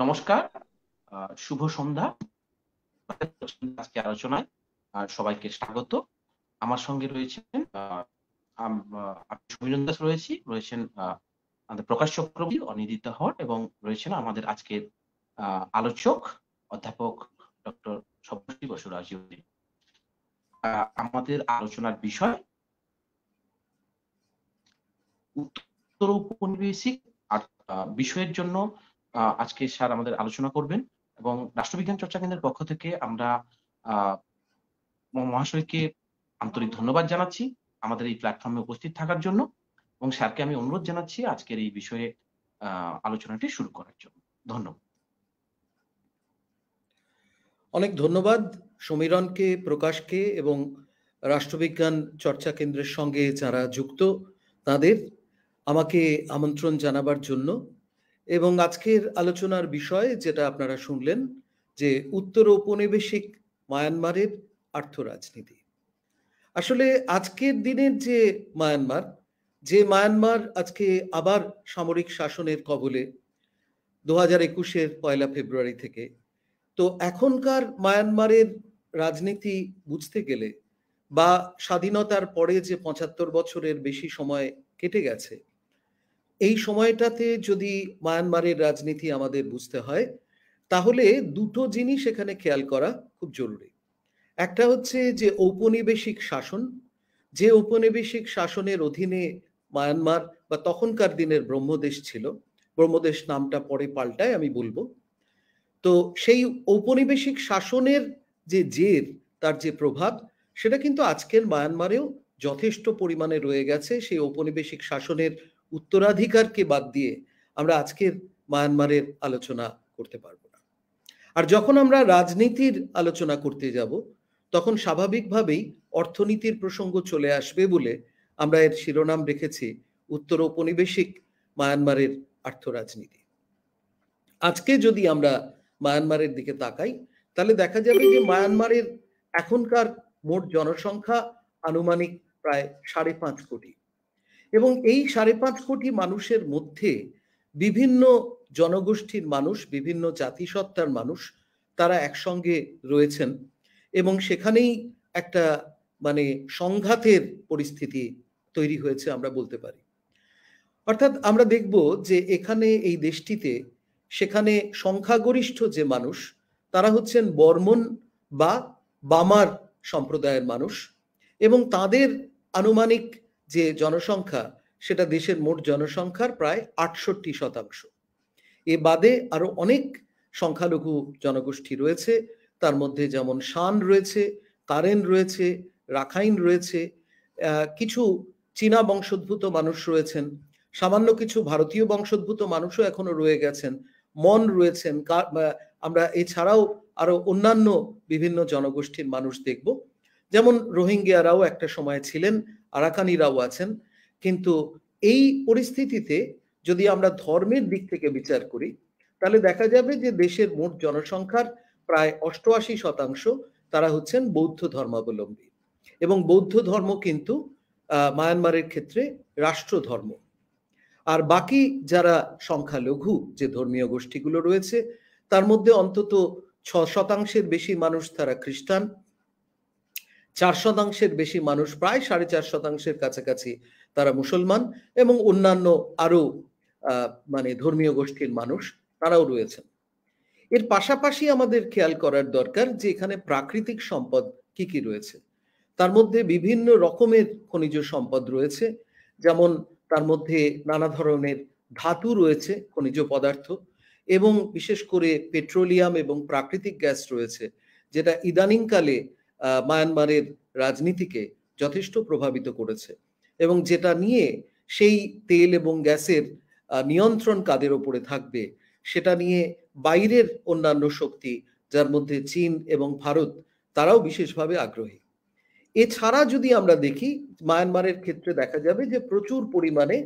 নমস্কার শুভ সন্ধ্যা আজকে আলোচনায় সবাইকে স্বাগত আমার সঙ্গে রয়েছেন আমি সমীরণ দাস রয়েছি রয়েছেন আমাদের প্রকাশ চক্রবর্তী অনিদিতা হর এবং রয়েছেন আমাদের আজকের আলোচক অধ্যাপক ডক্টর সব্যশ্রী বসু রাজিউদ্দিন আমাদের আলোচনার বিষয় উত্তর উপনিবেশিক বিষয়ের জন্য আজকে স্যার আমাদের আলোচনা করবেন এবং রাষ্ট্রবিজ্ঞান চর্চা কেন্দ্রের পক্ষ থেকে আমরা মহাশয়কে আন্তরিক ধন্যবাদ জানাচ্ছি আমাদের এই প্ল্যাটফর্মে উপস্থিত থাকার জন্য এবং স্যারকে আমি অনুরোধ জানাচ্ছি আজকের এই বিষয়ে আলোচনাটি শুরু করার জন্য ধন্যবাদ অনেক ধন্যবাদ সমীরণকে প্রকাশকে এবং রাষ্ট্রবিজ্ঞান চর্চা কেন্দ্রের সঙ্গে যারা যুক্ত তাদের আমাকে আমন্ত্রণ জানাবার জন্য এবং আজকের আলোচনার বিষয় যেটা আপনারা শুনলেন যে উত্তর ঔপনিবেশিক মায়ানমারের আর্থ রাজনীতি আসলে আজকের দিনের যে মায়ানমার যে মায়ানমার আজকে আবার সামরিক শাসনের কবলে দু হাজার একুশের পয়লা ফেব্রুয়ারি থেকে তো এখনকার মায়ানমারের রাজনীতি বুঝতে গেলে বা স্বাধীনতার পরে যে পঁচাত্তর বছরের বেশি সময় কেটে গেছে এই সময়টাতে যদি মায়ানমারের রাজনীতি আমাদের বুঝতে হয় তাহলে দুটো জিনিস এখানে খেয়াল করা খুব জরুরি একটা হচ্ছে যে ঔপনিবেশিক শাসন যে ঔপনিবেশিক শাসনের অধীনে মায়ানমার বা তখনকার দিনের ব্রহ্মদেশ ছিল ব্রহ্মদেশ নামটা পরে পাল্টায় আমি বলবো তো সেই ঔপনিবেশিক শাসনের যে জের তার যে প্রভাব সেটা কিন্তু আজকের মায়ানমারেও যথেষ্ট পরিমাণে রয়ে গেছে সেই ঔপনিবেশিক শাসনের উত্তরাধিকারকে বাদ দিয়ে আমরা আজকের মায়ানমারের আলোচনা করতে পারবো না আর যখন আমরা রাজনীতির আলোচনা করতে যাব তখন স্বাভাবিকভাবেই অর্থনীতির প্রসঙ্গ চলে আসবে বলে আমরা এর শিরোনাম রেখেছি উত্তর ঔপনিবেশিক মায়ানমারের আর্থরাজনীতি আজকে যদি আমরা মায়ানমারের দিকে তাকাই তাহলে দেখা যাবে যে মায়ানমারের এখনকার মোট জনসংখ্যা আনুমানিক প্রায় সাড়ে পাঁচ কোটি এবং এই সাড়ে পাঁচ কোটি মানুষের মধ্যে বিভিন্ন জনগোষ্ঠীর মানুষ বিভিন্ন জাতিসত্তার মানুষ তারা একসঙ্গে রয়েছেন এবং সেখানেই একটা মানে সংঘাতের পরিস্থিতি তৈরি হয়েছে আমরা বলতে পারি অর্থাৎ আমরা দেখব যে এখানে এই দেশটিতে সেখানে সংখ্যাগরিষ্ঠ যে মানুষ তারা হচ্ছেন বর্মন বা বামার সম্প্রদায়ের মানুষ এবং তাদের আনুমানিক যে জনসংখ্যা সেটা দেশের মোট জনসংখ্যার প্রায় আটষট্টি শতাংশ এ বাদে আরো অনেক সংখ্যালঘু জনগোষ্ঠী রয়েছে তার মধ্যে যেমন শান রয়েছে কারেন রয়েছে রাখাইন রয়েছে কিছু চীনা বংশোদ্ভূত মানুষ রয়েছেন সামান্য কিছু ভারতীয় বংশোদ্ভূত মানুষও এখনো রয়ে গেছেন মন রয়েছেন আমরা এছাড়াও আরো অন্যান্য বিভিন্ন জনগোষ্ঠীর মানুষ দেখব যেমন রোহিঙ্গিয়ারাও একটা সময় ছিলেন আরাকানিরাও আছেন কিন্তু এই পরিস্থিতিতে যদি আমরা ধর্মের দিক থেকে বিচার করি তাহলে দেখা যাবে যে দেশের মোট জনসংখ্যার প্রায় অষ্টআশি শতাংশ তারা হচ্ছেন বৌদ্ধ ধর্মাবলম্বী এবং বৌদ্ধ ধর্ম কিন্তু মায়ানমারের ক্ষেত্রে রাষ্ট্র ধর্ম আর বাকি যারা সংখ্যালঘু যে ধর্মীয় গোষ্ঠীগুলো রয়েছে তার মধ্যে অন্তত ছ শতাংশের বেশি মানুষ তারা খ্রিস্টান চার শতাংশের বেশি মানুষ প্রায় সাড়ে চার শতাংশের কাছাকাছি তারা মুসলমান এবং অন্যান্য আরো মানে ধর্মীয় গোষ্ঠীর মানুষ তারাও রয়েছেন এর পাশাপাশি আমাদের খেয়াল করার দরকার যে এখানে প্রাকৃতিক সম্পদ কি কি রয়েছে তার মধ্যে বিভিন্ন রকমের খনিজ সম্পদ রয়েছে যেমন তার মধ্যে নানা ধরনের ধাতু রয়েছে খনিজ পদার্থ এবং বিশেষ করে পেট্রোলিয়াম এবং প্রাকৃতিক গ্যাস রয়েছে যেটা ইদানিংকালে মায়ানমারের রাজনীতিকে যথেষ্ট প্রভাবিত করেছে এবং যেটা নিয়ে সেই তেল এবং গ্যাসের নিয়ন্ত্রণ কাদের ওপরে থাকবে সেটা নিয়ে বাইরের অন্যান্য শক্তি যার মধ্যে চীন এবং ভারত তারাও বিশেষভাবে আগ্রহী এছাড়া যদি আমরা দেখি মায়ানমারের ক্ষেত্রে দেখা যাবে যে প্রচুর পরিমাণে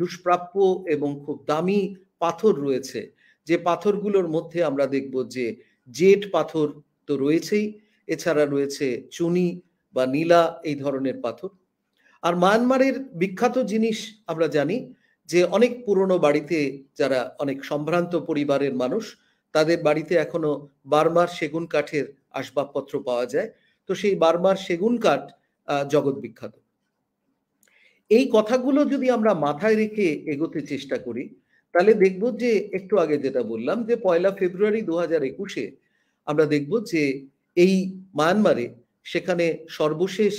দুষ্প্রাপ্য এবং খুব দামি পাথর রয়েছে যে পাথরগুলোর মধ্যে আমরা দেখব যে জেট পাথর তো রয়েছেই এছাড়া রয়েছে চুনি বা নীলা এই ধরনের পাথর আর মায়ানমারের বিখ্যাত জিনিস আমরা জানি যে অনেক পুরনো বাড়িতে যারা অনেক সম্ভ্রান্ত পরিবারের মানুষ তাদের বাড়িতে এখনো বার্মার সেগুন কাঠের আসবাবপত্র পাওয়া যায় তো সেই বার্মার সেগুন কাঠ জগৎ বিখ্যাত এই কথাগুলো যদি আমরা মাথায় রেখে এগোতে চেষ্টা করি তাহলে দেখব যে একটু আগে যেটা বললাম যে পয়লা ফেব্রুয়ারি দু হাজার একুশে আমরা দেখব যে এই মায়ানমারে সেখানে সর্বশেষ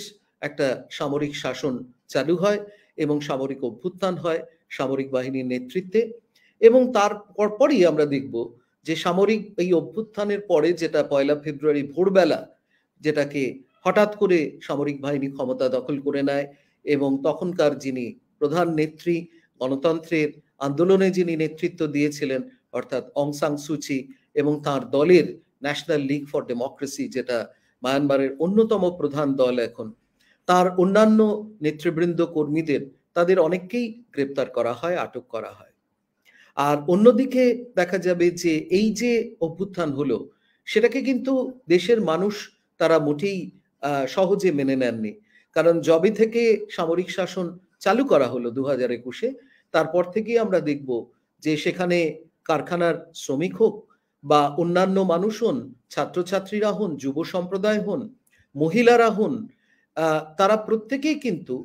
একটা সামরিক শাসন চালু হয় এবং সামরিক অভ্যুত্থান হয় সামরিক বাহিনীর নেতৃত্বে এবং তার পরপরই আমরা দেখব যে সামরিক এই অভ্যুত্থানের পরে যেটা পয়লা ফেব্রুয়ারি ভোরবেলা যেটাকে হঠাৎ করে সামরিক বাহিনী ক্ষমতা দখল করে নেয় এবং তখনকার যিনি প্রধান নেত্রী গণতন্ত্রের আন্দোলনে যিনি নেতৃত্ব দিয়েছিলেন অর্থাৎ অং সাং সুচি এবং তার দলের ন্যাশনাল লিগ ফর ডেমোক্রেসি যেটা মায়ানমারের অন্যতম প্রধান দল এখন তার অন্যান্য নেতৃবৃন্দ কর্মীদের তাদের অনেককেই গ্রেপ্তার করা হয় আটক করা হয় আর অন্যদিকে দেখা যাবে যে এই যে অভ্যুত্থান হলো সেটাকে কিন্তু দেশের মানুষ তারা মোটেই সহজে মেনে নেননি কারণ জবে থেকে সামরিক শাসন চালু করা হলো দু হাজার একুশে তারপর থেকেই আমরা দেখব যে সেখানে কারখানার শ্রমিক হোক বা অন্যান্য মানুষ হন ছাত্রছাত্রীরা হন যুব সম্প্রদায় হন মহিলারা হন তারা প্রত্যেকেই কিন্তু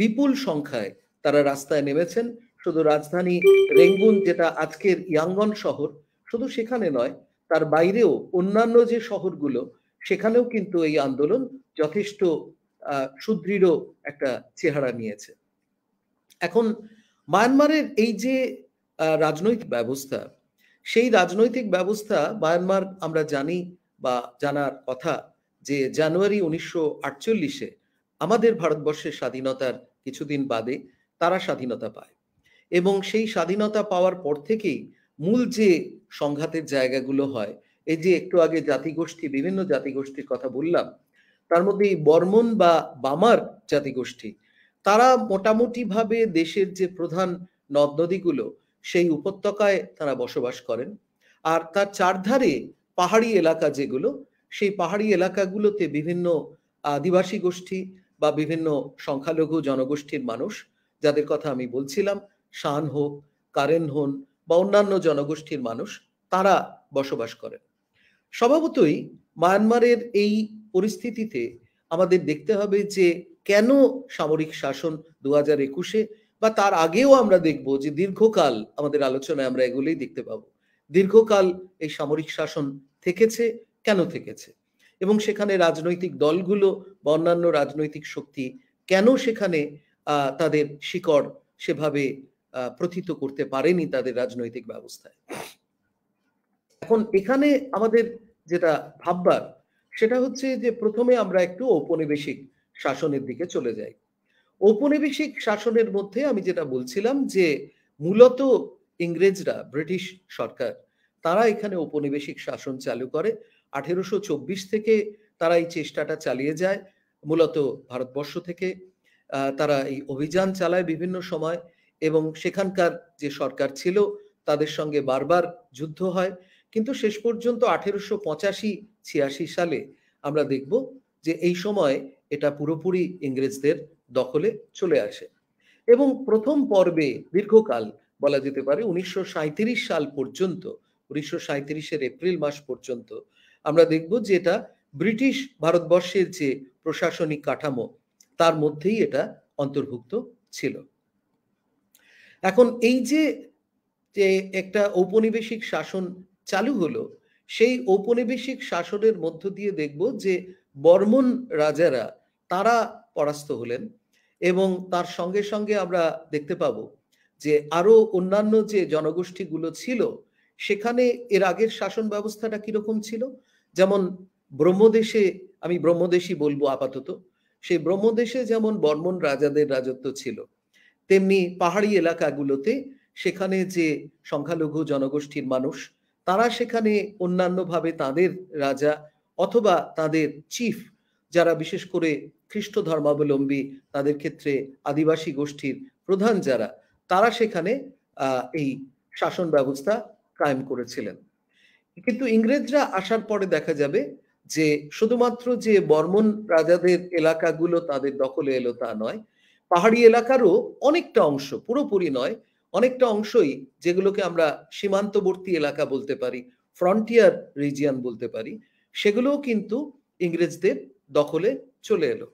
বিপুল সংখ্যায় তারা রাস্তায় নেমেছেন শুধু রাজধানী রেঙ্গুন যেটা আজকের ইয়াঙ্গন শহর শুধু সেখানে নয় তার বাইরেও অন্যান্য যে শহরগুলো সেখানেও কিন্তু এই আন্দোলন যথেষ্ট সুদৃঢ় একটা চেহারা নিয়েছে এখন মায়ানমারের এই যে রাজনৈতিক ব্যবস্থা সেই রাজনৈতিক ব্যবস্থা মায়ানমার আমরা জানি বা জানার কথা যে জানুয়ারি উনিশশো আটচল্লিশে আমাদের ভারতবর্ষের স্বাধীনতার কিছুদিন বাদে তারা স্বাধীনতা পায় এবং সেই স্বাধীনতা পাওয়ার পর থেকেই মূল যে সংঘাতের জায়গাগুলো হয় এই যে একটু আগে জাতিগোষ্ঠী বিভিন্ন জাতিগোষ্ঠীর কথা বললাম তার মধ্যে বর্মন বা বামার জাতিগোষ্ঠী তারা মোটামুটিভাবে দেশের যে প্রধান নদ নদীগুলো সেই উপত্যকায় তারা বসবাস করেন আর তার চারধারে পাহাড়ি এলাকা যেগুলো সেই পাহাড়ি এলাকাগুলোতে বিভিন্ন আদিবাসী গোষ্ঠী বা বিভিন্ন সংখ্যালঘু জনগোষ্ঠীর মানুষ যাদের কথা আমি বলছিলাম শান হোক কারেন হন বা অন্যান্য জনগোষ্ঠীর মানুষ তারা বসবাস করেন স্বভাবতই মায়ানমারের এই পরিস্থিতিতে আমাদের দেখতে হবে যে কেন সামরিক শাসন দু হাজার একুশে বা তার আগেও আমরা দেখব যে দীর্ঘকাল আমাদের আলোচনায় আমরা এগুলোই দেখতে পাব দীর্ঘকাল এই সামরিক শাসন থেকেছে কেন থেকেছে এবং সেখানে রাজনৈতিক দলগুলো বা অন্যান্য রাজনৈতিক শক্তি কেন সেখানে তাদের শিকড় সেভাবে প্রথিত করতে পারেনি তাদের রাজনৈতিক ব্যবস্থায় এখন এখানে আমাদের যেটা ভাববার সেটা হচ্ছে যে প্রথমে আমরা একটু ঔপনিবেশিক শাসনের দিকে চলে যাই ঔপনিবেশিক শাসনের মধ্যে আমি যেটা বলছিলাম যে মূলত ইংরেজরা ব্রিটিশ সরকার তারা এখানে ঔপনিবেশিক শাসন চালু করে আঠেরোশো থেকে তারা এই চেষ্টাটা চালিয়ে যায় মূলত ভারতবর্ষ থেকে তারা এই অভিযান চালায় বিভিন্ন সময় এবং সেখানকার যে সরকার ছিল তাদের সঙ্গে বারবার যুদ্ধ হয় কিন্তু শেষ পর্যন্ত আঠেরোশো পঁচাশি ছিয়াশি সালে আমরা দেখব যে এই সময় এটা পুরোপুরি ইংরেজদের দখলে চলে আসে এবং প্রথম পর্বে দীর্ঘকাল বলা যেতে পারে উনিশশো সাল পর্যন্ত উনিশশো সাঁত্রিশের এপ্রিল মাস পর্যন্ত আমরা দেখব যে এটা ব্রিটিশ ভারতবর্ষের যে প্রশাসনিক কাঠামো তার মধ্যেই এটা অন্তর্ভুক্ত ছিল এখন এই যে যে একটা ঔপনিবেশিক শাসন চালু হলো সেই ঔপনিবেশিক শাসনের মধ্য দিয়ে দেখব যে বর্মন রাজারা তারা পরাস্ত হলেন এবং তার সঙ্গে সঙ্গে আমরা দেখতে পাব যে আরো অন্যান্য যে জনগোষ্ঠীগুলো ছিল সেখানে এর আগের শাসন ব্যবস্থাটা কিরকম ছিল যেমন ব্রহ্মদেশে আমি ব্রহ্মদেশী বলবো আপাতত সেই ব্রহ্মদেশে যেমন বর্মন রাজাদের রাজত্ব ছিল তেমনি পাহাড়ি এলাকাগুলোতে সেখানে যে সংখ্যালঘু জনগোষ্ঠীর মানুষ তারা সেখানে অন্যান্যভাবে তাদের রাজা অথবা তাদের চিফ যারা বিশেষ করে খ্রিস্ট ধর্মাবলম্বী তাদের ক্ষেত্রে আদিবাসী গোষ্ঠীর প্রধান যারা তারা সেখানে এই শাসন ব্যবস্থা কায়েম করেছিলেন কিন্তু ইংরেজরা আসার পরে দেখা যাবে যে শুধুমাত্র যে বর্মন রাজাদের এলাকাগুলো তাদের দখলে এলো তা নয় পাহাড়ি এলাকারও অনেকটা অংশ পুরোপুরি নয় অনেকটা অংশই যেগুলোকে আমরা সীমান্তবর্তী এলাকা বলতে পারি ফ্রন্টিয়ার রিজিয়ান বলতে পারি সেগুলোও কিন্তু ইংরেজদের দখলে চলে এলো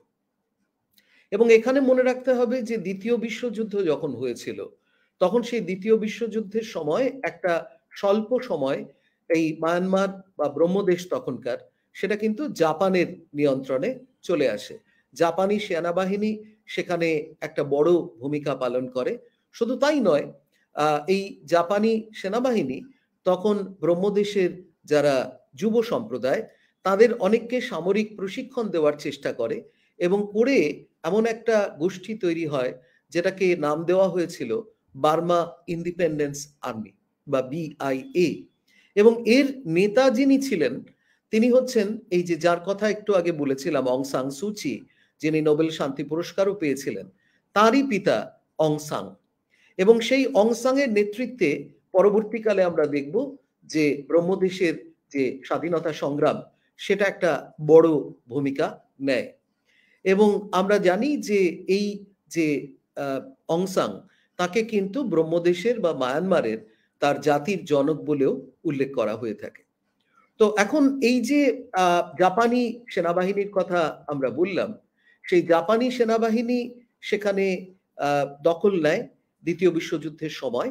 এবং এখানে মনে রাখতে হবে যে দ্বিতীয় বিশ্বযুদ্ধ যখন হয়েছিল তখন সেই দ্বিতীয় বিশ্বযুদ্ধের সময় একটা স্বল্প সময় এই মায়ানমার বা ব্রহ্মদেশ তখনকার সেটা কিন্তু জাপানের নিয়ন্ত্রণে চলে আসে জাপানি সেনাবাহিনী সেখানে একটা বড় ভূমিকা পালন করে শুধু তাই নয় এই জাপানি সেনাবাহিনী তখন ব্রহ্মদেশের যারা যুব সম্প্রদায় তাদের অনেককে সামরিক প্রশিক্ষণ দেওয়ার চেষ্টা করে এবং করে এমন একটা গোষ্ঠী তৈরি হয় যেটাকে নাম দেওয়া হয়েছিল বার্মা ইন্ডিপেন্ডেন্স আর্মি বা বিআইএ এবং এর নেতা যিনি ছিলেন তিনি হচ্ছেন এই যে যার কথা একটু আগে বলেছিলাম অং সাং সুচি যিনি নোবেল শান্তি পুরস্কারও পেয়েছিলেন তারই পিতা অং সাং এবং সেই সাং এর নেতৃত্বে পরবর্তীকালে আমরা দেখব যে ব্রহ্মদেশের যে স্বাধীনতা সংগ্রাম সেটা একটা বড় ভূমিকা নেয় এবং আমরা জানি যে এই যে অংসাং তাকে কিন্তু ব্রহ্মদেশের বা মায়ানমারের তার জাতির জনক বলেও উল্লেখ করা হয়ে থাকে তো এখন এই যে জাপানি সেনাবাহিনীর কথা আমরা বললাম সেই জাপানি সেনাবাহিনী সেখানে দখল নেয় দ্বিতীয় বিশ্বযুদ্ধের সময়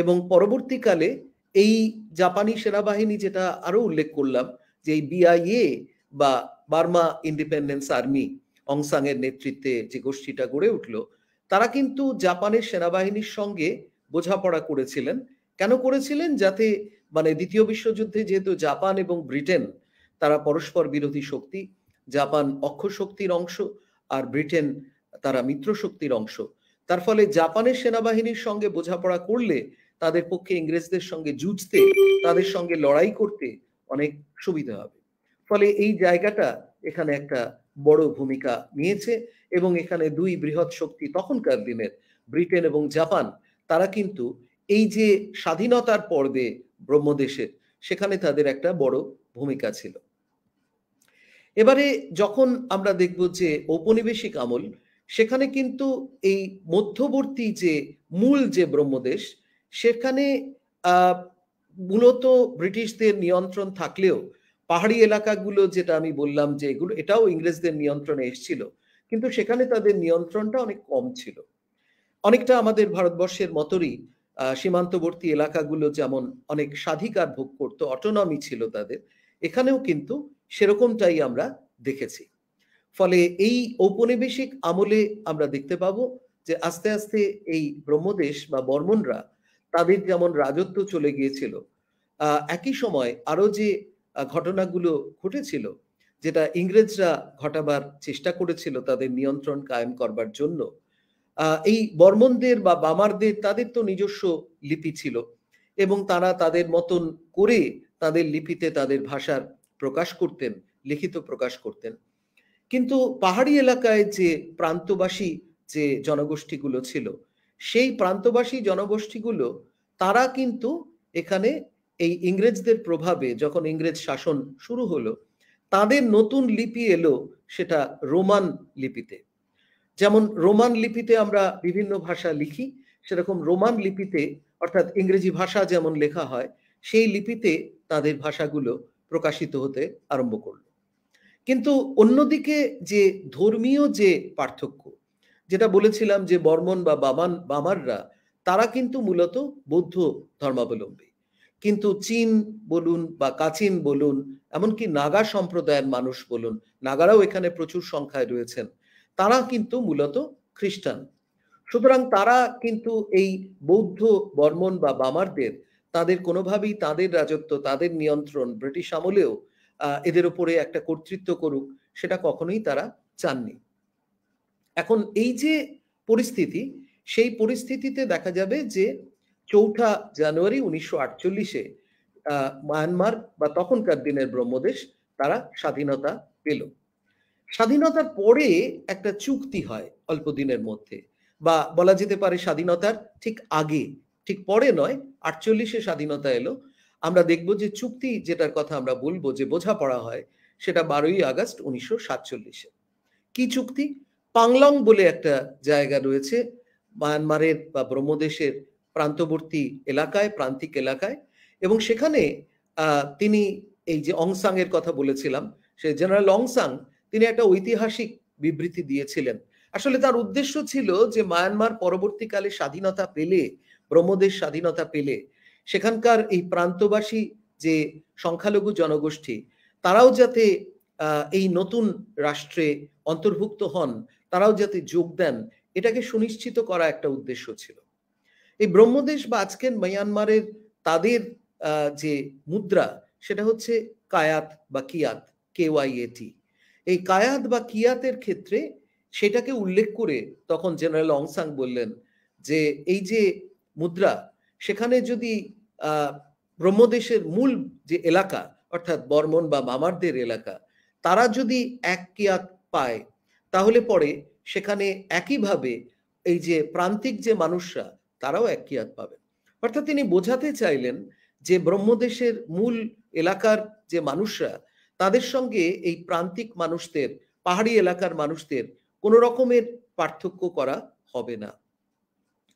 এবং পরবর্তীকালে এই জাপানি সেনাবাহিনী যেটা আরো উল্লেখ করলাম যে বিআইএ বা বার্মা ইন্ডিপেন্ডেন্স আর্মি অংসাংয়ের নেতৃত্বে যে গোষ্ঠীটা গড়ে উঠল তারা কিন্তু জাপানের সেনাবাহিনীর সঙ্গে বোঝাপড়া করেছিলেন কেন করেছিলেন যাতে মানে দ্বিতীয় বিশ্বযুদ্ধে যেহেতু জাপান এবং ব্রিটেন তারা পরস্পর বিরোধী শক্তি জাপান অক্ষ শক্তির অংশ আর ব্রিটেন তারা মিত্র শক্তির অংশ তার ফলে জাপানের সেনাবাহিনীর সঙ্গে বোঝাপড়া করলে তাদের পক্ষে ইংরেজদের সঙ্গে যুঝতে তাদের সঙ্গে লড়াই করতে অনেক সুবিধা হবে ফলে এই জায়গাটা এখানে একটা বড় ভূমিকা নিয়েছে এবং এখানে দুই বৃহৎ শক্তি তখনকার দিনের ব্রিটেন এবং জাপান তারা কিন্তু এই যে স্বাধীনতার পর্বে ব্রহ্মদেশের সেখানে তাদের একটা বড় ভূমিকা ছিল এবারে যখন আমরা দেখব যে ঔপনিবেশিক আমল সেখানে কিন্তু এই মধ্যবর্তী যে মূল যে ব্রহ্মদেশ সেখানে মূলত ব্রিটিশদের নিয়ন্ত্রণ থাকলেও পাহাড়ি এলাকাগুলো যেটা আমি বললাম যে এগুলো এটাও ইংরেজদের নিয়ন্ত্রণে এসছিল কিন্তু সেখানে তাদের নিয়ন্ত্রণটা অনেক কম ছিল অনেকটা আমাদের ভারতবর্ষের মতনই সীমান্তবর্তী এলাকাগুলো যেমন অনেক স্বাধিকার ভোগ করত অটোনমি ছিল তাদের এখানেও কিন্তু সেরকমটাই আমরা দেখেছি ফলে এই ঔপনিবেশিক আমলে আমরা দেখতে পাবো যে আস্তে আস্তে এই ব্রহ্মদেশ বা বর্মনরা তাদের যেমন রাজত্ব চলে গিয়েছিল একই সময় আরো যে ঘটনাগুলো ঘটেছিল যেটা ইংরেজরা ঘটাবার চেষ্টা করেছিল তাদের নিয়ন্ত্রণ কায়েম করবার জন্য এই বর্মনদের বা বামারদের তাদের তো নিজস্ব লিপি ছিল এবং তারা তাদের মতন করে তাদের লিপিতে তাদের ভাষার প্রকাশ করতেন লিখিত প্রকাশ করতেন কিন্তু পাহাড়ি এলাকায় যে প্রান্তবাসী যে জনগোষ্ঠীগুলো ছিল সেই প্রান্তবাসী জনগোষ্ঠীগুলো তারা কিন্তু এখানে এই ইংরেজদের প্রভাবে যখন ইংরেজ শাসন শুরু হলো তাদের নতুন লিপি এলো সেটা রোমান লিপিতে যেমন রোমান লিপিতে আমরা বিভিন্ন ভাষা লিখি সেরকম রোমান লিপিতে অর্থাৎ ইংরেজি ভাষা যেমন লেখা হয় সেই লিপিতে তাদের ভাষাগুলো প্রকাশিত হতে আরম্ভ করলো কিন্তু অন্যদিকে যে ধর্মীয় যে পার্থক্য যেটা বলেছিলাম যে বর্মন বা বামান বামাররা তারা কিন্তু মূলত বৌদ্ধ ধর্মাবলম্বী কিন্তু চীন বলুন বা কাচিন বলুন এমনকি নাগা সম্প্রদায়ের মানুষ বলুন নাগারাও এখানে প্রচুর সংখ্যায় রয়েছেন তারা কিন্তু মূলত খ্রিস্টান সুতরাং তারা কিন্তু এই বৌদ্ধ বর্মন বা বামারদের তাদের কোনোভাবেই তাদের রাজত্ব তাদের নিয়ন্ত্রণ ব্রিটিশ আমলেও এদের ওপরে একটা কর্তৃত্ব করুক সেটা কখনোই তারা চাননি এখন এই যে পরিস্থিতি সেই পরিস্থিতিতে দেখা যাবে যে চৌঠা জানুয়ারি উনিশশো আটচল্লিশে মায়ানমার বা তখনকার দিনের ব্রহ্মদেশ তারা স্বাধীনতা পেল স্বাধীনতার পরে একটা চুক্তি হয় অল্প দিনের মধ্যে বা বলা যেতে পারে স্বাধীনতার ঠিক আগে ঠিক পরে নয় আটচল্লিশে স্বাধীনতা এলো আমরা দেখব যে চুক্তি যেটার কথা আমরা বলবো যে বোঝাপড়া হয় সেটা বারোই আগস্ট উনিশশো সাতচল্লিশে কি চুক্তি পাংলং বলে একটা জায়গা রয়েছে মায়ানমারের বা ব্রহ্মদেশের প্রান্তবর্তী এলাকায় প্রান্তিক এলাকায় এবং সেখানে তিনি এই যে অংসাং এর কথা বলেছিলাম সে জেনারেল অংসাং তিনি একটা ঐতিহাসিক বিবৃতি দিয়েছিলেন আসলে তার উদ্দেশ্য ছিল যে মায়ানমার পরবর্তীকালে স্বাধীনতা পেলে ব্রহ্মদেশ স্বাধীনতা পেলে সেখানকার এই প্রান্তবাসী যে সংখ্যালঘু জনগোষ্ঠী তারাও যাতে এই নতুন রাষ্ট্রে অন্তর্ভুক্ত হন তারাও যাতে যোগ দেন এটাকে সুনিশ্চিত করা একটা উদ্দেশ্য ছিল এই ব্রহ্মদেশ বা আজকের মায়ানমারের তাদের যে মুদ্রা সেটা হচ্ছে কায়াত বা কিয়াত কে কেওয়াইএটি এই কায়াত বা কিয়াতের ক্ষেত্রে সেটাকে উল্লেখ করে তখন জেনারেল অংসাং বললেন যে এই যে মুদ্রা সেখানে যদি ব্রহ্মদেশের মূল যে এলাকা অর্থাৎ বর্মন বা মামারদের এলাকা তারা যদি এক কিয়াত পায় তাহলে পরে সেখানে একইভাবে এই যে প্রান্তিক যে মানুষরা তারাও এক হাত পাবে অর্থাৎ তিনি বোঝাতে চাইলেন যে ব্রহ্মদেশের মূল এলাকার যে মানুষরা তাদের সঙ্গে এই প্রান্তিক মানুষদের পাহাড়ি এলাকার মানুষদের কোনো রকমের পার্থক্য করা হবে না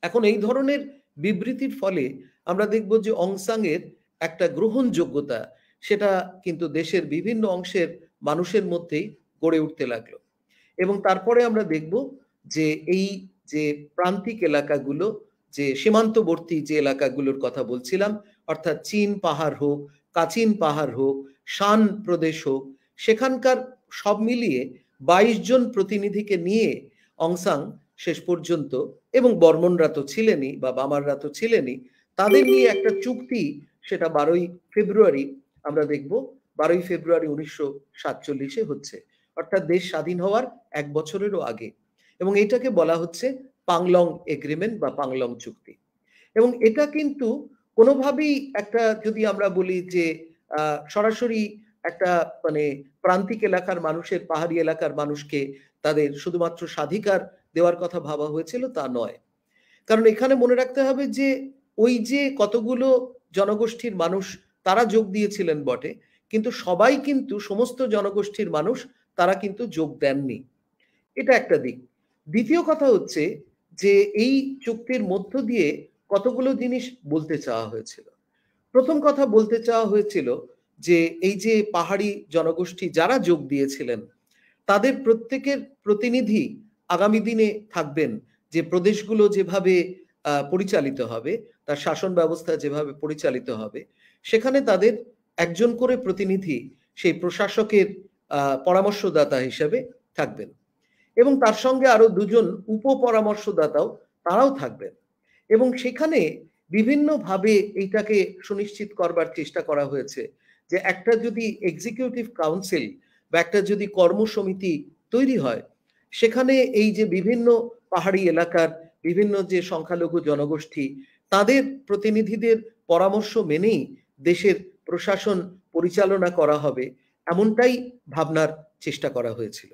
এখন এই ধরনের বিবৃতির ফলে আমরা দেখব যে অংসাংয়ের একটা গ্রহণযোগ্যতা সেটা কিন্তু দেশের বিভিন্ন অংশের মানুষের মধ্যেই গড়ে উঠতে লাগলো এবং তারপরে আমরা দেখব যে এই যে প্রান্তিক এলাকাগুলো যে সীমান্তবর্তী যে এলাকাগুলোর কথা বলছিলাম অর্থাৎ চীন পাহাড় হোক কাচিন পাহাড় হোক শান প্রদেশ হোক সেখানকার সব মিলিয়ে বাইশ জন প্রতিনিধিকে নিয়ে অংসাং শেষ পর্যন্ত এবং বর্মনরা তো ছিলেনই বা বামাররা তো ছিলেনই তাদের নিয়ে একটা চুক্তি সেটা বারোই ফেব্রুয়ারি আমরা দেখব বারোই ফেব্রুয়ারি উনিশশো সাতচল্লিশে হচ্ছে অর্থাৎ দেশ স্বাধীন হওয়ার এক বছরেরও আগে এবং এটাকে বলা হচ্ছে পাংলং এগ্রিমেন্ট বা পাংলং চুক্তি এবং এটা কিন্তু কোনোভাবেই একটা যদি আমরা বলি যে সরাসরি একটা মানে প্রান্তিক এলাকার মানুষের পাহাড়ি এলাকার মানুষকে তাদের শুধুমাত্র স্বাধিকার দেওয়ার কথা ভাবা হয়েছিল তা নয় কারণ এখানে মনে রাখতে হবে যে ওই যে কতগুলো জনগোষ্ঠীর মানুষ তারা যোগ দিয়েছিলেন বটে কিন্তু সবাই কিন্তু সমস্ত জনগোষ্ঠীর মানুষ তারা কিন্তু যোগ দেননি এটা একটা দিক দ্বিতীয় কথা হচ্ছে যে এই চুক্তির মধ্য দিয়ে কতগুলো জিনিস বলতে চাওয়া হয়েছিল প্রথম কথা বলতে চাওয়া হয়েছিল যে এই যে পাহাড়ি জনগোষ্ঠী যারা যোগ দিয়েছিলেন তাদের প্রত্যেকের প্রতিনিধি আগামী দিনে থাকবেন যে প্রদেশগুলো যেভাবে পরিচালিত হবে তার শাসন ব্যবস্থা যেভাবে পরিচালিত হবে সেখানে তাদের একজন করে প্রতিনিধি সেই প্রশাসকের পরামর্শদাতা হিসেবে থাকবেন এবং তার সঙ্গে আরো দুজন উপপরামর্শদাতাও তারাও থাকবেন এবং সেখানে বিভিন্নভাবে এইটাকে সুনিশ্চিত করবার চেষ্টা করা হয়েছে যে একটা যদি এক্সিকিউটিভ কাউন্সিল বা একটা যদি কর্মসমিতি তৈরি হয় সেখানে এই যে বিভিন্ন পাহাড়ি এলাকার বিভিন্ন যে সংখ্যালঘু জনগোষ্ঠী তাদের প্রতিনিধিদের পরামর্শ মেনেই দেশের প্রশাসন পরিচালনা করা হবে এমনটাই ভাবনার চেষ্টা করা হয়েছিল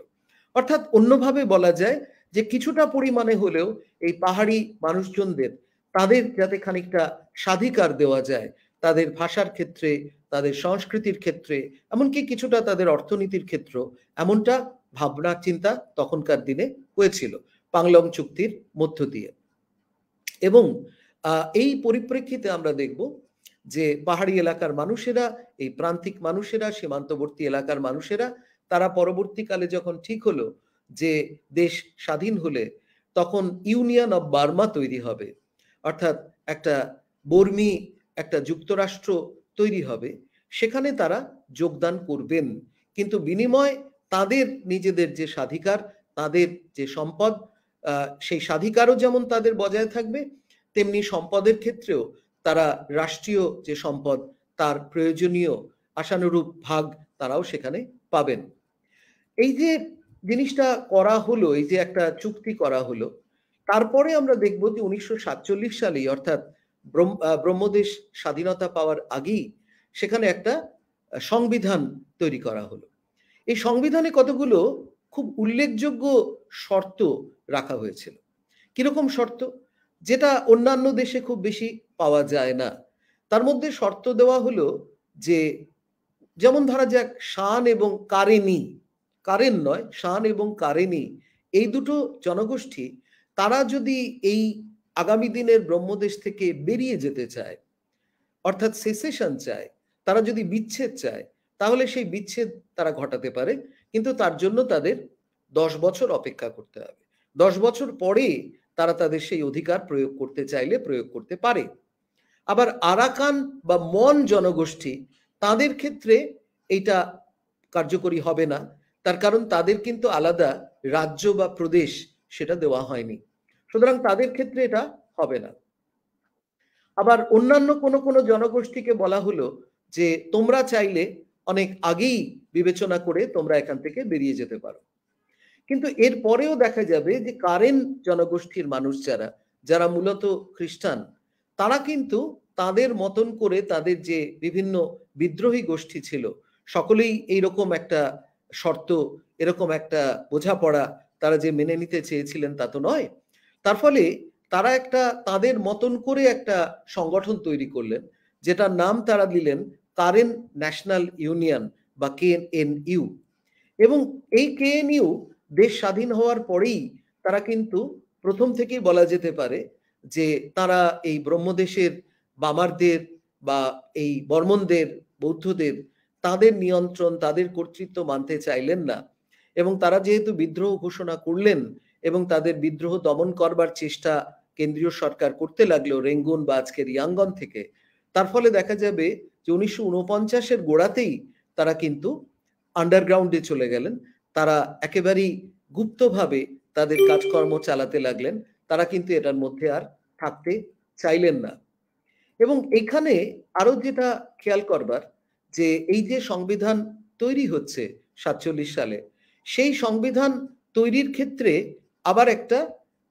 অর্থাৎ অন্যভাবে বলা যায় যে কিছুটা পরিমাণে হলেও এই পাহাড়ি মানুষজনদের তাদের যাতে খানিকটা স্বাধিকার দেওয়া যায় তাদের ভাষার ক্ষেত্রে তাদের সংস্কৃতির ক্ষেত্রে এমনকি কিছুটা তাদের অর্থনীতির ক্ষেত্র এমনটা ভাবনা চিন্তা তখনকার দিনে হয়েছিল পাংলং চুক্তির মধ্য দিয়ে এবং এই পরিপ্রেক্ষিতে আমরা দেখব যে পাহাড়ি এলাকার মানুষেরা এই প্রান্তিক মানুষেরা সীমান্তবর্তী এলাকার মানুষেরা তারা পরবর্তীকালে যখন ঠিক হলো যে দেশ স্বাধীন হলে তখন ইউনিয়ন অব বার্মা তৈরি হবে অর্থাৎ একটা বর্মী একটা যুক্তরাষ্ট্র তৈরি হবে সেখানে তারা যোগদান করবেন কিন্তু বিনিময় তাদের নিজেদের যে স্বাধিকার তাদের যে সম্পদ সেই স্বাধিকারও যেমন তাদের বজায় থাকবে তেমনি সম্পদের ক্ষেত্রেও তারা রাষ্ট্রীয় যে সম্পদ তার প্রয়োজনীয় আশানুরূপ ভাগ তারাও সেখানে পাবেন এই যে জিনিসটা করা হলো এই যে একটা চুক্তি করা হলো তারপরে আমরা দেখব যে উনিশশো সালে অর্থাৎ ব্রহ্মদেশ স্বাধীনতা পাওয়ার আগেই সেখানে একটা সংবিধান তৈরি করা হলো এই সংবিধানে কতগুলো খুব উল্লেখযোগ্য শর্ত রাখা হয়েছিল কিরকম শর্ত যেটা অন্যান্য দেশে খুব বেশি পাওয়া যায় না তার মধ্যে শর্ত দেওয়া হলো যে যেমন ধরা যাক শান এবং কারেনি কারেন নয় শান এবং কারেনি এই দুটো জনগোষ্ঠী তারা যদি এই আগামী দিনের ব্রহ্মদেশ থেকে বেরিয়ে যেতে চায় অর্থাৎ সেসেশন চায় তারা যদি বিচ্ছেদ চায় তাহলে সেই বিচ্ছেদ তারা ঘটাতে পারে কিন্তু তার জন্য তাদের দশ বছর অপেক্ষা করতে হবে দশ বছর পরে তারা তাদের সেই অধিকার প্রয়োগ করতে চাইলে প্রয়োগ করতে পারে আবার আরাকান বা মন জনগোষ্ঠী তাদের ক্ষেত্রে এটা কার্যকরী হবে না তার কারণ তাদের কিন্তু আলাদা রাজ্য বা প্রদেশ সেটা দেওয়া হয়নি সুতরাং তাদের ক্ষেত্রে এটা হবে না আবার অন্যান্য কোনো কোনো জনগোষ্ঠীকে বলা হলো যে তোমরা চাইলে অনেক আগেই বিবেচনা করে তোমরা এখান থেকে বেরিয়ে যেতে পারো কিন্তু এর পরেও দেখা যাবে যে কারেন জনগোষ্ঠীর মানুষ যারা যারা মূলত খ্রিস্টান তারা কিন্তু তাদের মতন করে তাদের যে বিভিন্ন বিদ্রোহী গোষ্ঠী ছিল সকলেই এইরকম একটা শর্ত এরকম একটা বোঝাপড়া তারা যে মেনে নিতে চেয়েছিলেন তা তো নয় তার ফলে তারা একটা তাদের মতন করে একটা সংগঠন তৈরি করলেন যেটার নাম তারা দিলেন কারেন ন্যাশনাল ইউনিয়ন বা ইউ এবং এই কেএনইউ দেশ স্বাধীন হওয়ার পরেই তারা কিন্তু প্রথম থেকেই বলা যেতে পারে যে তারা এই ব্রহ্মদেশের বামারদের বা এই বর্মনদের বৌদ্ধদের তাদের নিয়ন্ত্রণ তাদের কর্তৃত্ব মানতে চাইলেন না এবং তারা যেহেতু বিদ্রোহ ঘোষণা করলেন এবং তাদের বিদ্রোহ দমন করবার চেষ্টা কেন্দ্রীয় সরকার করতে লাগলো রেঙ্গুন বা আজকের ইয়াঙ্গন থেকে তার ফলে দেখা যাবে যে উনিশশো উনপঞ্চাশের গোড়াতেই তারা কিন্তু আন্ডারগ্রাউন্ডে চলে গেলেন তারা একেবারেই গুপ্তভাবে তাদের কাজকর্ম চালাতে লাগলেন তারা কিন্তু এটার মধ্যে আর থাকতে চাইলেন না এবং এখানে আরো যেটা খেয়াল করবার যে এই যে সংবিধান তৈরি হচ্ছে সাতচল্লিশ সালে সেই সংবিধান তৈরির ক্ষেত্রে আবার একটা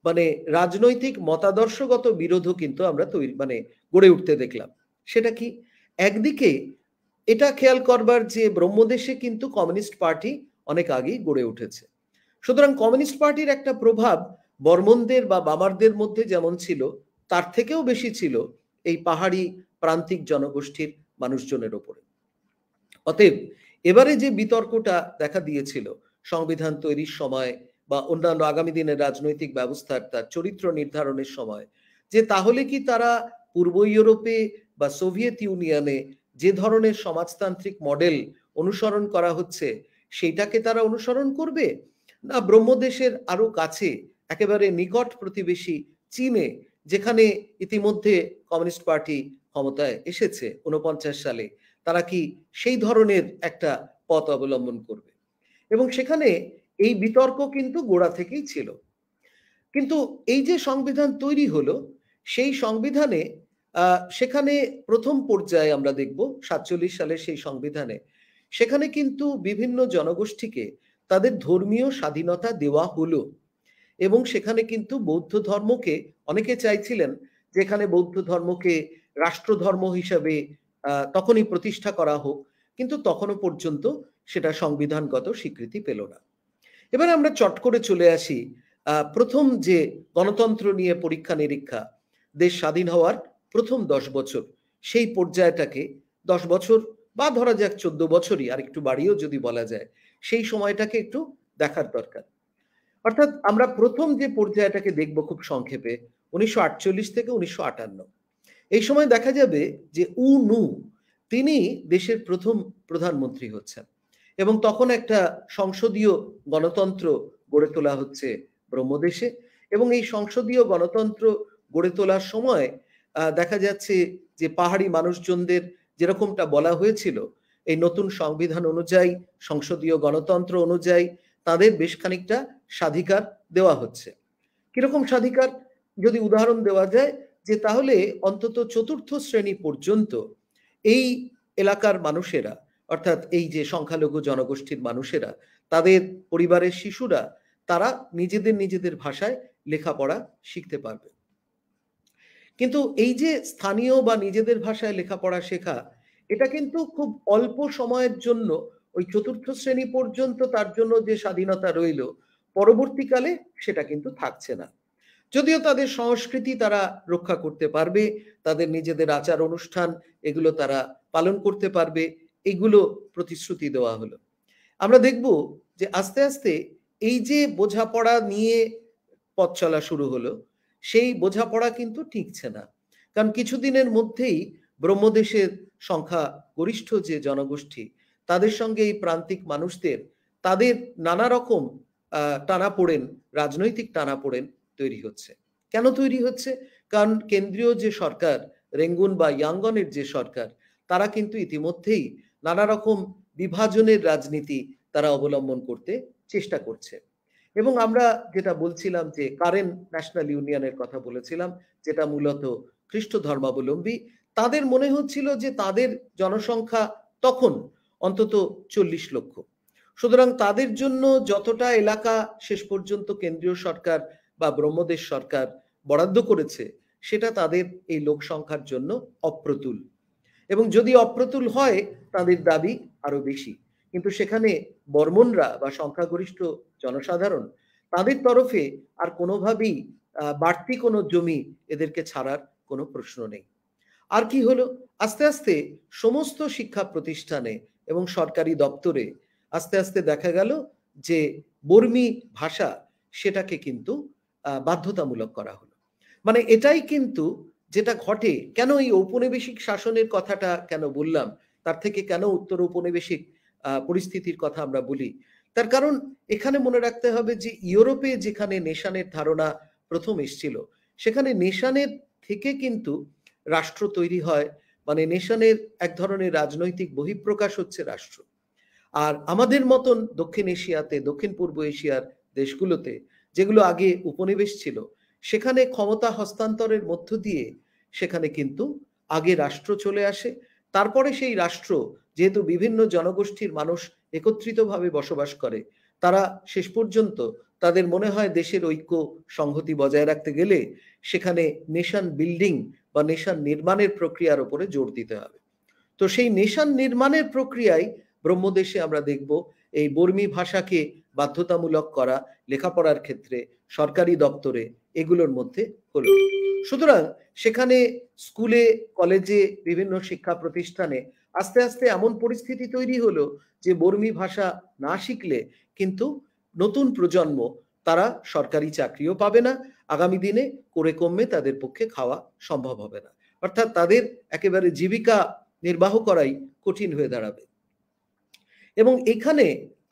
মানে রাজনৈতিক মতাদর্শগত বিরোধও কিন্তু আমরা তৈরি মানে গড়ে উঠতে দেখলাম সেটা কি একদিকে এটা খেয়াল করবার যে ব্রহ্মদেশে কিন্তু কমিউনিস্ট পার্টি অনেক আগেই গড়ে উঠেছে সুতরাং কমিউনিস্ট পার্টির একটা প্রভাব বর্মনদের বা বামারদের মধ্যে যেমন ছিল তার থেকেও বেশি ছিল এই পাহাড়ি প্রান্তিক জনগোষ্ঠীর মানুষজনের ওপরে অতএব এবারে যে বিতর্কটা দেখা দিয়েছিল সংবিধান তৈরির সময় বা অন্যান্য আগামী দিনের রাজনৈতিক ব্যবস্থার তার চরিত্র নির্ধারণের সময় যে তাহলে কি তারা পূর্ব ইউরোপে বা সোভিয়েত ইউনিয়নে যে ধরনের সমাজতান্ত্রিক মডেল অনুসরণ করা হচ্ছে সেইটাকে তারা অনুসরণ করবে না ব্রহ্মদেশের আরো কাছে একেবারে নিকট প্রতিবেশী চীনে যেখানে ইতিমধ্যে কমিউনিস্ট পার্টি ক্ষমতায় এসেছে উনপঞ্চাশ সালে তারা কি সেই ধরনের একটা পথ অবলম্বন করবে এবং সেখানে এই বিতর্ক কিন্তু গোড়া থেকেই ছিল কিন্তু এই যে সংবিধান তৈরি হলো সেই সংবিধানে সেখানে প্রথম পর্যায়ে আমরা দেখব সাতচল্লিশ সালের সেই সংবিধানে সেখানে কিন্তু বিভিন্ন জনগোষ্ঠীকে তাদের ধর্মীয় স্বাধীনতা দেওয়া হলো এবং সেখানে কিন্তু বৌদ্ধ ধর্মকে অনেকে চাইছিলেন যেখানে বৌদ্ধ ধর্মকে রাষ্ট্রধর্ম হিসাবে তখনই প্রতিষ্ঠা করা হোক কিন্তু তখনও পর্যন্ত সেটা সংবিধানগত স্বীকৃতি পেল না এবার আমরা চট করে চলে আসি প্রথম যে গণতন্ত্র নিয়ে পরীক্ষা নিরীক্ষা দেশ স্বাধীন হওয়ার প্রথম দশ বছর সেই পর্যায়টাকে দশ বছর বা ধরা যাক চোদ্দ বছরই আর একটু বাড়িয়েও যদি বলা যায় সেই সময়টাকে একটু দেখার দরকার অর্থাৎ আমরা প্রথম যে পর্যায়টাকে দেখব খুব সংক্ষেপে উনিশশো থেকে উনিশশো এই সময় দেখা যাবে যে উ নু তিনি দেশের প্রথম প্রধানমন্ত্রী হচ্ছেন এবং তখন একটা সংসদীয় গণতন্ত্র গড়ে তোলা হচ্ছে ব্রহ্মদেশে এবং এই সংসদীয় গণতন্ত্র গড়ে তোলার সময় দেখা যাচ্ছে যে পাহাড়ি মানুষজনদের যেরকমটা বলা হয়েছিল এই নতুন সংবিধান অনুযায়ী সংসদীয় গণতন্ত্র অনুযায়ী তাদের বেশ খানিকটা স্বাধিকার দেওয়া হচ্ছে কিরকম স্বাধিকার যদি উদাহরণ দেওয়া যায় যে তাহলে অন্তত চতুর্থ শ্রেণী পর্যন্ত এই এলাকার মানুষেরা অর্থাৎ এই যে সংখ্যালঘু জনগোষ্ঠীর মানুষেরা তাদের পরিবারের শিশুরা তারা নিজেদের নিজেদের ভাষায় লেখাপড়া শিখতে পারবে কিন্তু এই যে স্থানীয় বা নিজেদের ভাষায় লেখাপড়া শেখা এটা কিন্তু খুব অল্প সময়ের জন্য ওই চতুর্থ শ্রেণী পর্যন্ত তার জন্য যে স্বাধীনতা রইল পরবর্তীকালে সেটা কিন্তু থাকছে না যদিও তাদের সংস্কৃতি তারা রক্ষা করতে পারবে তাদের নিজেদের আচার অনুষ্ঠান এগুলো তারা পালন করতে পারবে এগুলো প্রতিশ্রুতি দেওয়া হলো আমরা দেখব যে আস্তে আস্তে এই যে বোঝাপড়া নিয়ে পথ চলা শুরু হলো সেই বোঝাপড়া কিন্তু ঠিকছে না কারণ কিছুদিনের মধ্যেই ব্রহ্মদেশের সংখ্যা গরিষ্ঠ যে জনগোষ্ঠী তাদের সঙ্গে এই প্রান্তিক মানুষদের তাদের নানা রকম টানা পড়েন রাজনৈতিক টানা পড়েন তৈরি হচ্ছে কেন তৈরি হচ্ছে কারণ কেন্দ্রীয় যে সরকার রেঙ্গুন বা ইয়াঙ্গনের যে সরকার তারা কিন্তু ইতিমধ্যেই নানা রকম বিভাজনের রাজনীতি তারা অবলম্বন করতে চেষ্টা করছে এবং আমরা যেটা বলছিলাম যে কারেন্ট ন্যাশনাল ইউনিয়নের কথা বলেছিলাম যেটা মূলত খ্রিস্ট ধর্মাবলম্বী তাদের মনে হচ্ছিল যে তাদের জনসংখ্যা তখন অন্তত চল্লিশ লক্ষ সুতরাং তাদের জন্য যতটা এলাকা শেষ পর্যন্ত কেন্দ্রীয় সরকার বা ব্রহ্মদেশ সরকার বরাদ্দ করেছে সেটা তাদের এই লোক সংখ্যার জন্য অপ্রতুল এবং যদি অপ্রতুল হয় তাদের দাবি আরো বেশি কিন্তু সেখানে বর্মনরা বা সংখ্যাগরিষ্ঠ জনসাধারণ তাদের তরফে আর কোনোভাবেই বাড়তি কোনো জমি এদেরকে ছাড়ার কোনো প্রশ্ন নেই আর কি হলো আস্তে আস্তে সমস্ত শিক্ষা প্রতিষ্ঠানে এবং সরকারি দপ্তরে আস্তে আস্তে দেখা গেল যে বর্মি ভাষা সেটাকে কিন্তু বাধ্যতামূলক করা হলো মানে এটাই কিন্তু যেটা ঘটে কেন এই ঔপনিবেশিক শাসনের কথাটা কেন বললাম তার থেকে কেন উত্তর ঔপনিবেশিক পরিস্থিতির কথা আমরা বলি তার কারণ এখানে মনে রাখতে হবে যে ইউরোপে যেখানে নেশানের ধারণা প্রথম এসছিল সেখানে নেশানের থেকে কিন্তু রাষ্ট্র তৈরি হয় মানে নেশনের এক ধরনের রাজনৈতিক বহিঃপ্রকাশ হচ্ছে রাষ্ট্র আর আমাদের মতন দক্ষিণ এশিয়াতে দক্ষিণ পূর্ব এশিয়ার দেশগুলোতে যেগুলো আগে উপনিবেশ ছিল সেখানে ক্ষমতা হস্তান্তরের মধ্য দিয়ে সেখানে কিন্তু আগে রাষ্ট্র চলে আসে তারপরে সেই রাষ্ট্র যেহেতু বিভিন্ন জনগোষ্ঠীর মানুষ একত্রিতভাবে বসবাস করে তারা শেষ পর্যন্ত তাদের মনে হয় দেশের ঐক্য সংহতি বজায় রাখতে গেলে সেখানে নেশন বিল্ডিং বা নেশন নির্মাণের প্রক্রিয়ার ওপরে জোর দিতে হবে তো সেই নেশন নির্মাণের প্রক্রিয়ায় ব্রহ্মদেশে আমরা দেখব এই বর্মী ভাষাকে বাধ্যতামূলক করা লেখাপড়ার ক্ষেত্রে সরকারি দপ্তরে এগুলোর মধ্যে হলো সুতরাং সেখানে স্কুলে কলেজে বিভিন্ন শিক্ষা প্রতিষ্ঠানে আস্তে আস্তে এমন পরিস্থিতি তৈরি হলো যে বর্মী ভাষা না শিখলে কিন্তু নতুন প্রজন্ম তারা সরকারি চাকরিও পাবে না আগামী দিনে করে কমবে তাদের পক্ষে খাওয়া সম্ভব হবে না অর্থাৎ তাদের একেবারে জীবিকা নির্বাহ করাই কঠিন হয়ে দাঁড়াবে এবং এখানে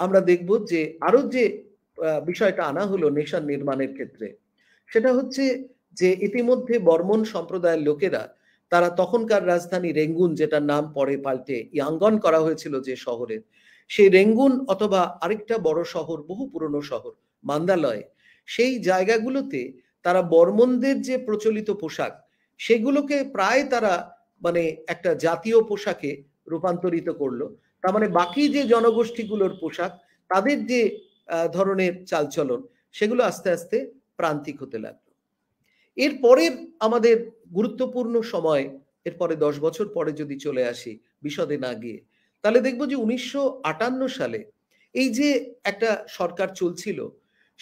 আমরা দেখব যে আরো যে বিষয়টা আনা হলো নেশন নির্মাণের ক্ষেত্রে সেটা হচ্ছে যে ইতিমধ্যে বর্মন সম্প্রদায়ের লোকেরা তারা তখনকার রাজধানী রেঙ্গুন যেটার নাম পরে পাল্টে ইয়াঙ্গন করা হয়েছিল যে শহরের সেই রেঙ্গুন অথবা আরেকটা বড় শহর বহু পুরনো শহর মান্দালয় সেই জায়গাগুলোতে তারা বর্মনদের যে প্রচলিত পোশাক সেগুলোকে প্রায় তারা মানে একটা জাতীয় পোশাকে রূপান্তরিত করলো তার মানে বাকি যে জনগোষ্ঠীগুলোর পোশাক তাদের যে ধরনের চালচলন সেগুলো আস্তে আস্তে প্রান্তিক হতে লাগলো এরপরের আমাদের গুরুত্বপূর্ণ সময় এরপরে দশ বছর পরে যদি চলে আসি বিশদে না গিয়ে তাহলে দেখব যে উনিশশো সালে এই যে একটা সরকার চলছিল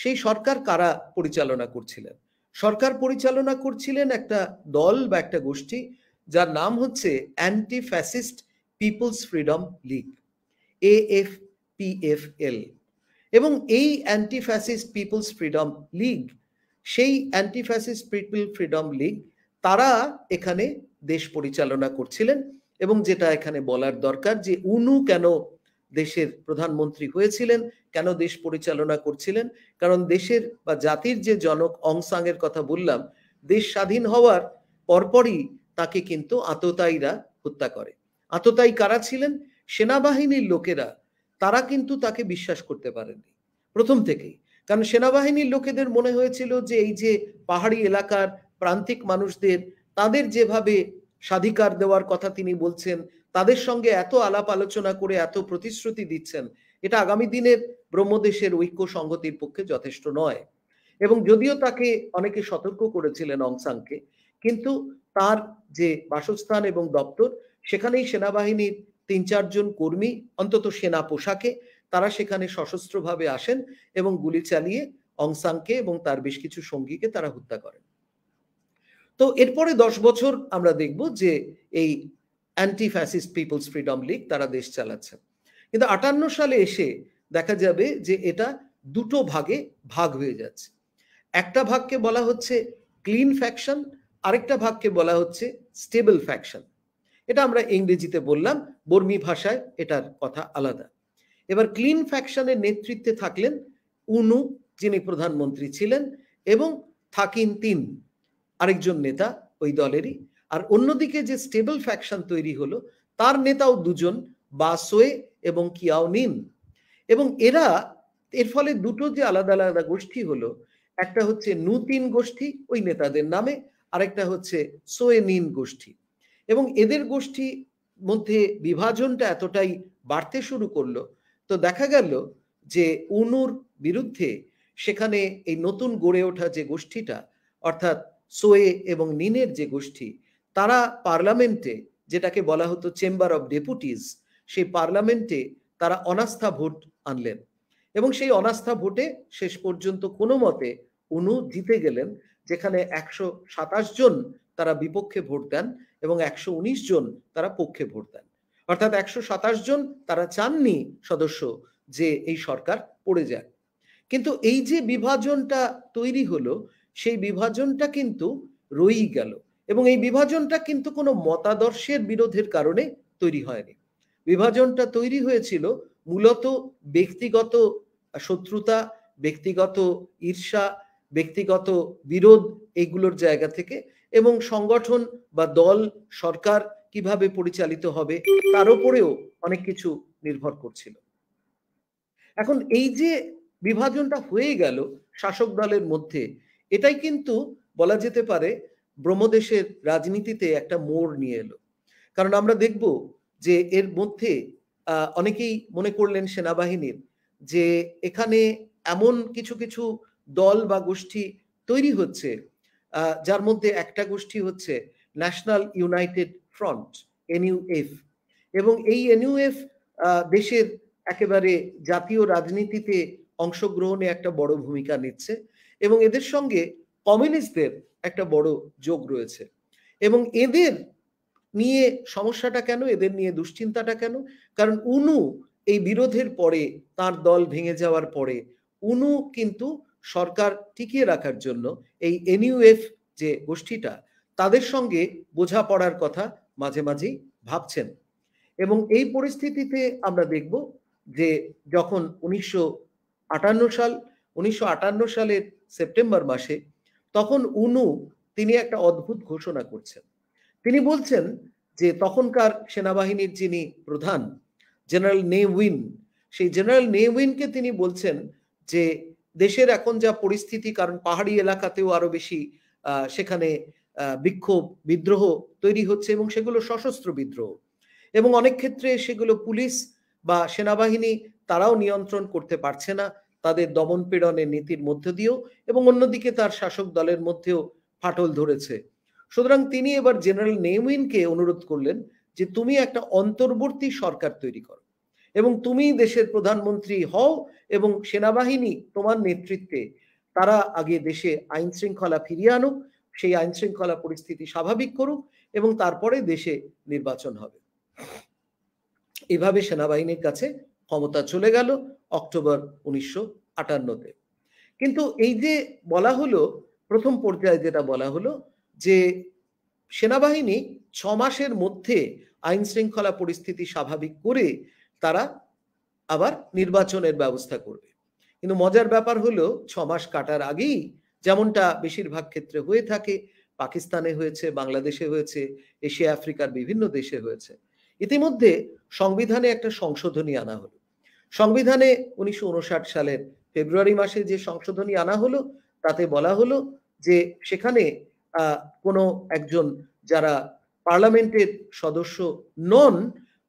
সেই সরকার কারা পরিচালনা করছিলেন সরকার পরিচালনা করছিলেন একটা দল বা একটা গোষ্ঠী যার নাম হচ্ছে anti fascist people's freedom league A F P F L এবং এই anti fascist people's freedom league সেই anti fascist people freedom league তারা এখানে দেশ পরিচালনা করছিলেন এবং যেটা এখানে বলার দরকার যে উনু কেন দেশের প্রধানমন্ত্রী হয়েছিলেন কেন দেশ পরিচালনা করছিলেন কারণ দেশের বা জাতির যে জনক অংসাং এর কথা বললাম দেশ স্বাধীন হওয়ার পরপরই তাকে কিন্তু আততায়ীরা হত্যা করে আততায়ী কারা ছিলেন সেনাবাহিনীর লোকেরা তারা কিন্তু তাকে বিশ্বাস করতে পারেননি প্রথম থেকেই কারণ সেনাবাহিনীর লোকেদের মনে হয়েছিল যে এই যে পাহাড়ি এলাকার প্রান্তিক মানুষদের তাদের যেভাবে স্বাধিকার দেওয়ার কথা তিনি বলছেন তাদের সঙ্গে এত আলাপ আলোচনা করে এত প্রতিশ্রুতি দিচ্ছেন এটা আগামী দিনের ব্রহ্মদেশের ঐক্য সংগতির পক্ষে যথেষ্ট নয় এবং যদিও তাকে অনেকে সতর্ক করেছিলেন অংসাংকে কিন্তু তার যে বাসস্থান এবং দপ্তর সেখানেই সেনাবাহিনীর তিন চারজন কর্মী অন্তত সেনা পোশাকে তারা সেখানে সশস্ত্রভাবে আসেন এবং গুলি চালিয়ে অংসাংকে এবং তার বেশ কিছু সঙ্গীকে তারা হত্যা করেন তো এরপরে দশ বছর আমরা দেখব যে এই anti fascist people's freedom league তারা দেশ চালাচ্ছে কিন্তু আটান্ন সালে এসে দেখা যাবে যে এটা দুটো ভাগে ভাগ হয়ে যাচ্ছে একটা ভাগকে বলা হচ্ছে ক্লিন ফ্যাকশন আরেকটা ভাগকে বলা হচ্ছে স্টেবল ফ্যাকশন এটা আমরা ইংরেজিতে বললাম বর্মী ভাষায় এটার কথা আলাদা এবার ক্লিন ফ্যাকশনের নেতৃত্বে থাকলেন উনু যিনি প্রধানমন্ত্রী ছিলেন এবং থাকিন তিন আরেকজন নেতা ওই দলেরই আর অন্যদিকে যে স্টেবল ফ্যাকশন তৈরি হলো তার নেতাও দুজন বাসোয়ে এবং কিয়াও নিন এবং এরা এর ফলে দুটো যে আলাদা আলাদা গোষ্ঠী হলো একটা হচ্ছে নূতিন গোষ্ঠী ওই নেতাদের নামে আরেকটা হচ্ছে সোয়ে নিন গোষ্ঠী এবং এদের গোষ্ঠী মধ্যে বিভাজনটা এতটাই বাড়তে শুরু করলো তো দেখা গেল যে উনুর বিরুদ্ধে সেখানে এই নতুন গড়ে ওঠা যে গোষ্ঠীটা অর্থাৎ সোয়ে এবং নিনের যে গোষ্ঠী তারা পার্লামেন্টে যেটাকে বলা হতো চেম্বার অব ডেপুটিস সেই পার্লামেন্টে তারা অনাস্থা ভোট আনলেন এবং সেই অনাস্থা ভোটে শেষ পর্যন্ত কোনো মতে উনু জিতে গেলেন যেখানে একশো সাতাশ জন তারা বিপক্ষে ভোট দেন এবং একশো উনিশ জন তারা পক্ষে ভোট দেন অর্থাৎ একশো সাতাশ জন তারা চাননি সদস্য যে এই সরকার পড়ে যায় কিন্তু এই যে বিভাজনটা তৈরি হলো সেই বিভাজনটা কিন্তু রয়েই গেল এবং এই বিভাজনটা কিন্তু কোনো মতাদর্শের বিরোধের কারণে তৈরি হয়নি বিভাজনটা তৈরি হয়েছিল মূলত ব্যক্তিগত শত্রুতা ব্যক্তিগত ঈর্ষা ব্যক্তিগত বিরোধ এগুলোর জায়গা থেকে এবং সংগঠন বা দল সরকার কিভাবে পরিচালিত হবে তার উপরেও অনেক কিছু নির্ভর করছিল এখন এই যে বিভাজনটা হয়ে গেল শাসক দলের মধ্যে এটাই কিন্তু বলা যেতে পারে ব্রহ্মদেশের রাজনীতিতে একটা মোড় নিয়ে এলো কারণ আমরা দেখব যে এর মধ্যে অনেকেই মনে করলেন সেনাবাহিনীর যে এখানে এমন কিছু কিছু দল বা গোষ্ঠী তৈরি হচ্ছে যার মধ্যে একটা গোষ্ঠী হচ্ছে ন্যাশনাল ইউনাইটেড ফ্রন্ট এনইউএফ এবং এই এনইউএফ দেশের একেবারে জাতীয় রাজনীতিতে অংশগ্রহণে একটা বড় ভূমিকা নিচ্ছে এবং এদের সঙ্গে কমিউনিস্টদের একটা বড় যোগ রয়েছে এবং এদের নিয়ে সমস্যাটা কেন এদের নিয়ে দুশ্চিন্তাটা কেন কারণ উনু এই বিরোধের পরে তার দল ভেঙে যাওয়ার পরে উনু কিন্তু সরকার টিকিয়ে রাখার জন্য এই এনইউএফ যে গোষ্ঠীটা তাদের সঙ্গে বোঝাপড়ার কথা মাঝে মাঝেই ভাবছেন এবং এই পরিস্থিতিতে আমরা দেখব যে যখন উনিশশো সাল উনিশশো সালের সেপ্টেম্বর মাসে তখন উনু তিনি একটা অদ্ভুত ঘোষণা করছেন তিনি বলছেন যে তখনকার সেনাবাহিনীর যিনি প্রধান জেনারেল নে উইন সেই জেনারেল নে উইনকে তিনি বলছেন যে দেশের এখন যা পরিস্থিতি কারণ পাহাড়ি এলাকাতেও আরো বেশি সেখানে বিক্ষোভ বিদ্রোহ তৈরি হচ্ছে এবং সেগুলো সশস্ত্র বিদ্রোহ এবং অনেক ক্ষেত্রে সেগুলো পুলিশ বা সেনাবাহিনী তারাও নিয়ন্ত্রণ করতে পারছে না তাদের দমন পীড়নের নীতির মধ্য দিয়েও এবং অন্যদিকে তার শাসক দলের মধ্যেও ফাটল ধরেছে সুতরাং তিনি এবার জেনারেল নেউইনকে অনুরোধ করলেন যে তুমি একটা অন্তর্বর্তী সরকার তৈরি করো এবং তুমি দেশের প্রধানমন্ত্রী হও এবং সেনাবাহিনী তোমার নেতৃত্বে তারা আগে দেশে আইন শৃঙ্খলা ফিরিয়ে আনুক সেই আইন শৃঙ্খলা পরিস্থিতি স্বাভাবিক করুক এবং তারপরে দেশে নির্বাচন হবে এভাবে সেনাবাহিনীর কাছে ক্ষমতা চলে গেল অক্টোবর উনিশশো আটান্নতে কিন্তু এই যে বলা হলো প্রথম পর্যায়ে যেটা বলা হলো যে সেনাবাহিনী ছ মাসের মধ্যে আইন শৃঙ্খলা পরিস্থিতি স্বাভাবিক করে তারা আবার নির্বাচনের ব্যবস্থা করবে কিন্তু মজার ব্যাপার হলো ছ মাস কাটার আগেই যেমনটা বেশিরভাগ ক্ষেত্রে হয়ে থাকে পাকিস্তানে হয়েছে বাংলাদেশে হয়েছে এশিয়া আফ্রিকার বিভিন্ন দেশে হয়েছে ইতিমধ্যে সংবিধানে একটা সংশোধনী আনা হলো সংবিধানে উনিশশো সালের ফেব্রুয়ারি মাসে যে সংশোধনী আনা হলো তাতে বলা হলো যে সেখানে কোনো একজন যারা পার্লামেন্টের সদস্য নন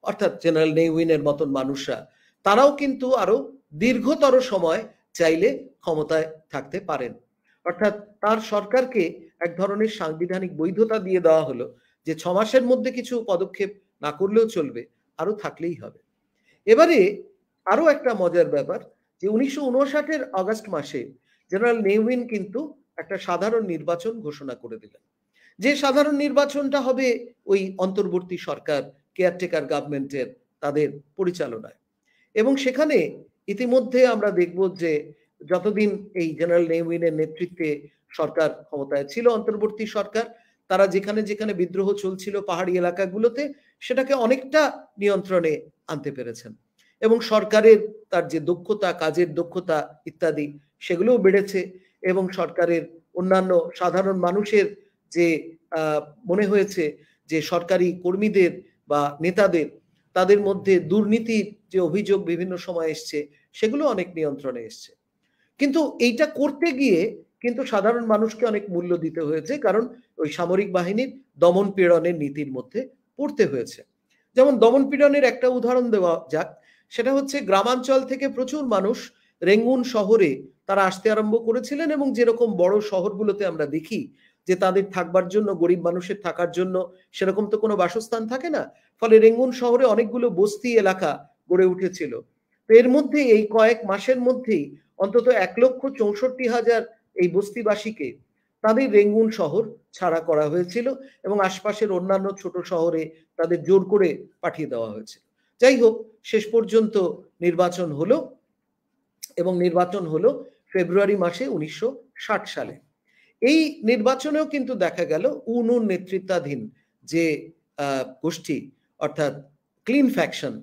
অর্থাৎ জেনারেল নেউইনের মতন মানুষরা তারাও কিন্তু আরো দীর্ঘতর সময় চাইলে ক্ষমতায় থাকতে পারেন অর্থাৎ তার সরকারকে এক ধরনের সাংবিধানিক বৈধতা দিয়ে দেওয়া হলো যে ছ মাসের মধ্যে কিছু পদক্ষেপ না করলেও চলবে আরো থাকলেই হবে এবারে আরো একটা মজার ব্যাপার যে উনিশশো উনষাটের আগস্ট মাসে জেনারেল নেউইন কিন্তু একটা সাধারণ নির্বাচন ঘোষণা করে দিলেন যে সাধারণ নির্বাচনটা হবে ওই অন্তর্বর্তী সরকার কেয়ারটেকার গভর্নমেন্টের তাদের পরিচালনায় এবং সেখানে ইতিমধ্যে আমরা দেখব যে যতদিন এই জেনারেল নেউইনের নেতৃত্বে সরকার ক্ষমতায় ছিল অন্তর্বর্তী সরকার তারা যেখানে যেখানে বিদ্রোহ চলছিল পাহাড়ি এলাকাগুলোতে সেটাকে অনেকটা নিয়ন্ত্রণে আনতে পেরেছেন এবং সরকারের তার যে দক্ষতা কাজের দক্ষতা ইত্যাদি সেগুলোও বেড়েছে এবং সরকারের অন্যান্য সাধারণ মানুষের যে মনে হয়েছে যে সরকারি কর্মীদের বা নেতাদের তাদের মধ্যে দুর্নীতির যে অভিযোগ বিভিন্ন সময় এসছে সেগুলো অনেক নিয়ন্ত্রণে এসছে কিন্তু এইটা করতে গিয়ে কিন্তু সাধারণ মানুষকে অনেক মূল্য দিতে হয়েছে কারণ ওই সামরিক বাহিনীর দমন পীড়নের নীতির মধ্যে পড়তে হয়েছে যেমন দমন পীড়নের একটা উদাহরণ দেওয়া যাক সেটা হচ্ছে গ্রামাঞ্চল থেকে প্রচুর মানুষ রেঙ্গুন শহরে তারা আসতে আরম্ভ করেছিলেন এবং যেরকম বড় শহরগুলোতে আমরা দেখি যে তাদের থাকবার জন্য গরিব মানুষের থাকার জন্য সেরকম তো কোনো বাসস্থান থাকে না ফলে রেঙ্গুন শহরে অনেকগুলো বস্তি এলাকা গড়ে উঠেছিল তো এর মধ্যে এই কয়েক মাসের মধ্যেই অন্তত এক লক্ষ চৌষট্টি হাজার এই বস্তিবাসীকে তাদের রেঙ্গুন শহর ছাড়া করা হয়েছিল এবং আশপাশের অন্যান্য ছোট শহরে তাদের জোর করে পাঠিয়ে দেওয়া হয়েছিল যাই হোক শেষ পর্যন্ত নির্বাচন হলো এবং নির্বাচন হলো ফেব্রুয়ারি মাসে উনিশশো সালে এই নির্বাচনেও কিন্তু দেখা গেল উনুন নেতৃত্বাধীন যে গোষ্ঠী অর্থাৎ ক্লিন ফ্যাকশন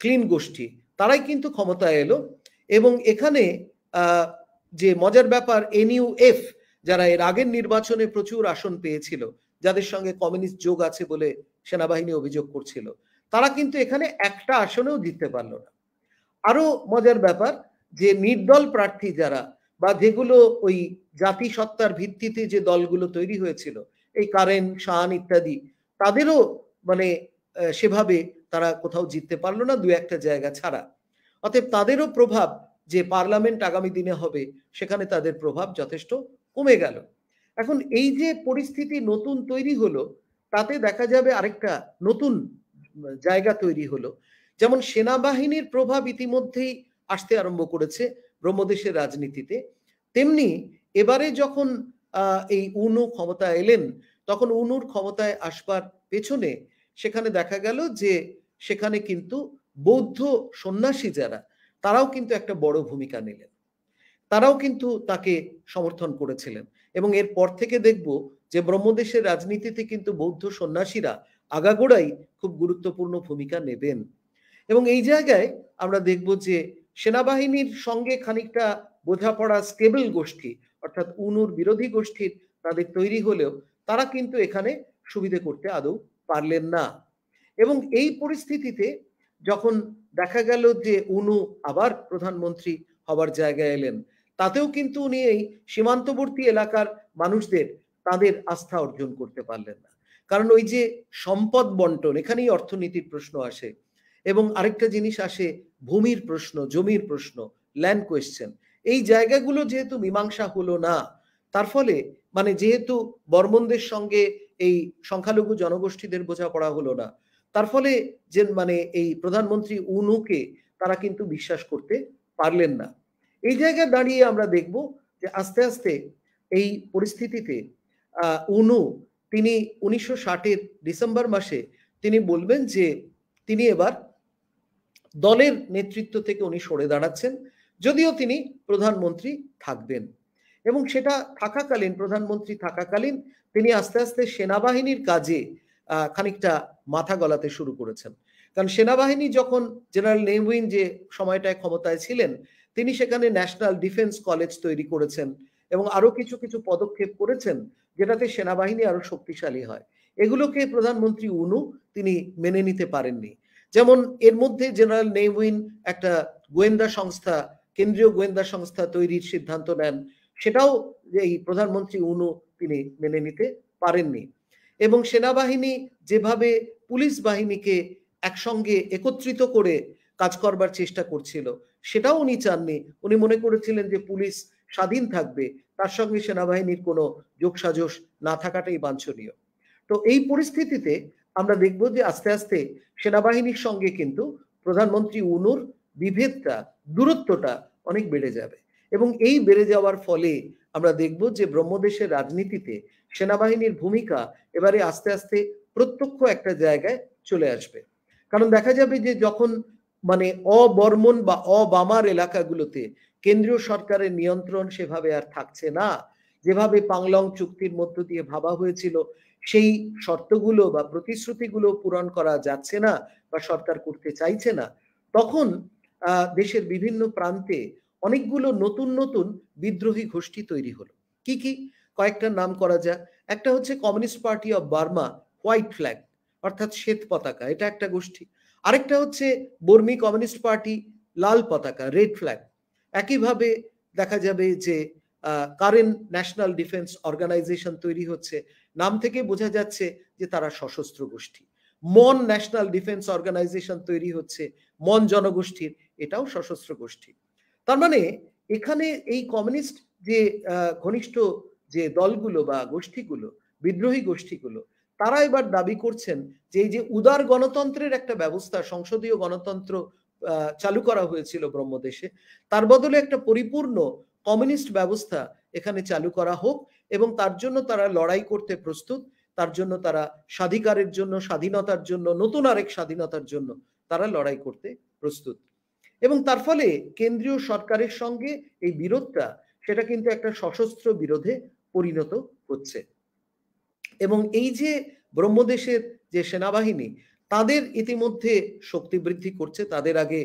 ক্লিন গোষ্ঠী তারাই কিন্তু ক্ষমতায় এলো এবং এখানে যে মজার ব্যাপার এনইউএফ যারা এর আগের নির্বাচনে প্রচুর আসন পেয়েছিল যাদের সঙ্গে কমিউনিস্ট যোগ আছে বলে সেনাবাহিনী অভিযোগ করছিল তারা কিন্তু এখানে একটা আসনেও জিততে পারল না আরো মজার ব্যাপার যে নির্দল প্রার্থী যারা বা যেগুলো ওই জাতিসত্তার ভিত্তিতে যে দলগুলো তৈরি হয়েছিল এই কারেন শান ইত্যাদি তাদেরও মানে সেভাবে তারা কোথাও জিততে পারলো না দু একটা জায়গা ছাড়া অতএব তাদেরও প্রভাব যে পার্লামেন্ট আগামী দিনে হবে সেখানে তাদের প্রভাব যথেষ্ট কমে গেল এখন এই যে পরিস্থিতি নতুন তৈরি হলো তাতে দেখা যাবে আরেকটা নতুন জায়গা তৈরি হলো যেমন সেনাবাহিনীর প্রভাব ইতিমধ্যেই আসতে আরম্ভ করেছে ব্রহ্মদেশের রাজনীতিতে তেমনি এবারে যখন এই উনু ক্ষমতা এলেন তখন উনুর ক্ষমতায় আসবার পেছনে সেখানে দেখা গেল যে সেখানে কিন্তু বৌদ্ধ সন্ন্যাসী যারা তারাও কিন্তু একটা বড় ভূমিকা নিলেন তারাও কিন্তু তাকে সমর্থন করেছিলেন এবং এরপর থেকে দেখব যে ব্রহ্মদেশের রাজনীতিতে কিন্তু বৌদ্ধ সন্ন্যাসীরা আগাগোড়াই খুব গুরুত্বপূর্ণ ভূমিকা নেবেন এবং এই জায়গায় আমরা দেখব যে সেনাবাহিনীর সঙ্গে খানিকটা বোঝাপড়া স্টেবল গোষ্ঠী অর্থাৎ উনুর বিরোধী গোষ্ঠীর তাদের তৈরি হলেও তারা কিন্তু এখানে সুবিধে করতে আদৌ পারলেন না এবং এই পরিস্থিতিতে যখন দেখা গেল যে উনু আবার প্রধানমন্ত্রী হবার জায়গায় এলেন তাতেও কিন্তু উনি এই সীমান্তবর্তী এলাকার মানুষদের তাদের আস্থা অর্জন করতে পারলেন না কারণ ওই যে সম্পদ বন্টন এখানেই অর্থনীতির প্রশ্ন আসে এবং আরেকটা জিনিস আসে ভূমির প্রশ্ন জমির প্রশ্ন ল্যান্ড কোয়েশ্চেন এই জায়গাগুলো যেহেতু মীমাংসা হলো না তার ফলে মানে যেহেতু বর্মনদের সঙ্গে এই সংখ্যালঘু জনগোষ্ঠীদের বোঝাপড়া হলো না তার ফলে যে মানে এই প্রধানমন্ত্রী উনুকে তারা কিন্তু বিশ্বাস করতে পারলেন না এই জায়গায় দাঁড়িয়ে আমরা দেখব যে আস্তে আস্তে এই পরিস্থিতিতে উনু তিনি উনিশশো ষাটের ডিসেম্বর মাসে তিনি বলবেন যে তিনি এবার দলের নেতৃত্ব থেকে উনি সরে দাঁড়াচ্ছেন যদিও তিনি প্রধানমন্ত্রী থাকবেন এবং সেটা থাকাকালীন প্রধানমন্ত্রী থাকাকালীন তিনি আস্তে আস্তে সেনাবাহিনীর কাজে খানিকটা মাথা গলাতে শুরু করেছেন কারণ সেনাবাহিনী যখন জেনারেল নেহউইন যে সময়টায় ক্ষমতায় ছিলেন তিনি সেখানে ন্যাশনাল ডিফেন্স কলেজ তৈরি করেছেন এবং আরো কিছু কিছু পদক্ষেপ করেছেন যেটাতে সেনাবাহিনী আরো শক্তিশালী হয় এগুলোকে প্রধানমন্ত্রী উনু তিনি মেনে নিতে পারেননি যেমন এর মধ্যে জেনারেল নেউইন একটা গোয়েন্দা সংস্থা কেন্দ্রীয় গোয়েন্দা সংস্থা তৈরির সিদ্ধান্ত নেন সেটাও এই প্রধানমন্ত্রী উনু তিনি মেনে নিতে পারেননি এবং সেনাবাহিনী যেভাবে পুলিশ বাহিনীকে একসঙ্গে একত্রিত করে কাজ করবার চেষ্টা করছিল সেটাও উনি চাননি উনি মনে করেছিলেন যে পুলিশ স্বাধীন থাকবে তার সঙ্গে সেনাবাহিনীর কোনো যোগসাজস না থাকাটাই বাঞ্ছনীয় তো এই পরিস্থিতিতে আমরা দেখব যে আস্তে আস্তে সেনাবাহিনীর সঙ্গে কিন্তু প্রধানমন্ত্রী উনুর বিভেদটা দূরত্বটা অনেক বেড়ে যাবে এবং এই বেড়ে যাওয়ার ফলে আমরা দেখব যে ব্রহ্মদেশের রাজনীতিতে সেনাবাহিনীর ভূমিকা এবারে আস্তে আস্তে প্রত্যক্ষ একটা জায়গায় চলে আসবে কারণ দেখা যাবে যে যখন মানে অবর্মন বা অবামার এলাকাগুলোতে কেন্দ্রীয় সরকারের নিয়ন্ত্রণ সেভাবে আর থাকছে না যেভাবে পাংলং চুক্তির মধ্য দিয়ে ভাবা হয়েছিল সেই শর্তগুলো বা প্রতিশ্রুতিগুলো পূরণ করা যাচ্ছে না বা সরকার করতে চাইছে না তখন দেশের বিভিন্ন প্রান্তে অনেকগুলো নতুন নতুন বিদ্রোহী গোষ্ঠী তৈরি হলো কি কি কয়েকটা নাম করা যায় একটা হচ্ছে communist party of Burma white flag অর্থাৎ শ্বেত পতাকা এটা একটা গোষ্ঠী আরেকটা হচ্ছে বর্মি কমিউনিস্ট পার্টি লাল পতাকা রেড ফ্ল্যাগ একইভাবে দেখা যাবে যে কারেন্ট ন্যাশনাল ডিফেন্স অর্গানাইজেশন তৈরি হচ্ছে নাম থেকে বোঝা যাচ্ছে যে তারা সশস্ত্র গোষ্ঠী মন ন্যাশনাল ডিফেন্স অর্গানাইজেশন তৈরি হচ্ছে মন জনগোষ্ঠীর এটাও সশস্ত্র গোষ্ঠী তার মানে এখানে এই কমিউনিস্ট যে ঘনিষ্ঠ যে দলগুলো বা গোষ্ঠীগুলো বিদ্রোহী গোষ্ঠীগুলো তারা এবার দাবি করছেন যে এই যে উদার গণতন্ত্রের একটা ব্যবস্থা সংসদীয় গণতন্ত্র চালু করা হয়েছিল ব্রহ্মদেশে তার বদলে একটা পরিপূর্ণ কমিউনিস্ট ব্যবস্থা এখানে চালু করা হোক এবং তার জন্য তারা লড়াই করতে প্রস্তুত তার জন্য তারা স্বাধিকারের জন্য স্বাধীনতার জন্য নতুন আরেক স্বাধীনতার জন্য তারা লড়াই করতে প্রস্তুত এবং তার ফলে কেন্দ্রীয় সরকারের সঙ্গে এই বিরোধটা সেটা কিন্তু একটা সশস্ত্র বিরোধে পরিণত হচ্ছে এবং এই যে ব্রহ্মদেশের যে সেনাবাহিনী তাদের ইতিমধ্যে শক্তি বৃদ্ধি করছে তাদের আগে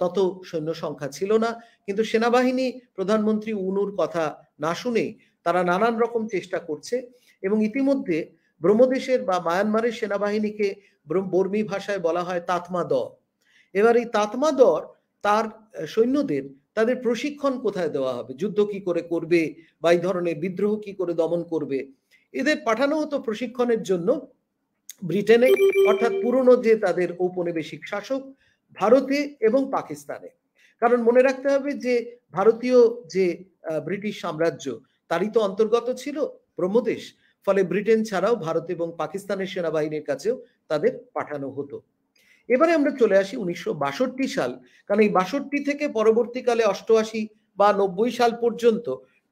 তত সৈন্য সংখ্যা ছিল না কিন্তু সেনাবাহিনী প্রধানমন্ত্রী উনুর কথা না শুনেই তারা নানান রকম চেষ্টা করছে এবং ইতিমধ্যে ব্রহ্মদেশের বা মায়ানমারের সেনাবাহিনীকে বর্মী ভাষায় বলা হয় তাতমা দর এবার এই তাতমা দর তার সৈন্যদের তাদের প্রশিক্ষণ কোথায় দেওয়া হবে যুদ্ধ কি করে করবে বা এই ধরনের বিদ্রোহ কি করে দমন করবে এদের পাঠানো হতো প্রশিক্ষণের জন্য ব্রিটেনে অর্থাৎ পুরনো যে তাদের ঔপনিবেশিক শাসক ভারতে এবং পাকিস্তানে কারণ মনে রাখতে হবে যে ভারতীয় যে ব্রিটিশ সাম্রাজ্য তারই তো অন্তর্গত ছিল ব্রহ্মদেশ ফলে ব্রিটেন ছাড়াও ভারত এবং পাকিস্তানের সেনাবাহিনীর কাছেও তাদের পাঠানো হতো এবারে আমরা চলে আসি উনিশশো সাল কারণ এই বাষট্টি থেকে পরবর্তীকালে অষ্টআশি বা নব্বই সাল পর্যন্ত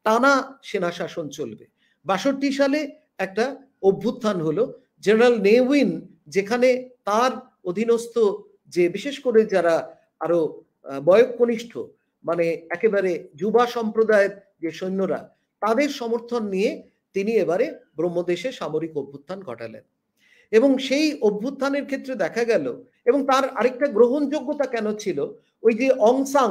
টানা সেনা শাসন চলবে বাষট্টি সালে একটা অভ্যুত্থান হলো জেনারেল নেউইন যেখানে তার অধীনস্থ যে বিশেষ করে যারা আরো বয়কনিষ্ঠ মানে একেবারে যুবা সম্প্রদায়ের যে সৈন্যরা তাদের সমর্থন নিয়ে তিনি এবারে ব্রহ্মদেশে সামরিক অভ্যুত্থান ঘটালেন এবং সেই অভ্যুত্থানের ক্ষেত্রে দেখা গেল এবং তার আরেকটা গ্রহণযোগ্যতা কেন ছিল ওই যে অংসাং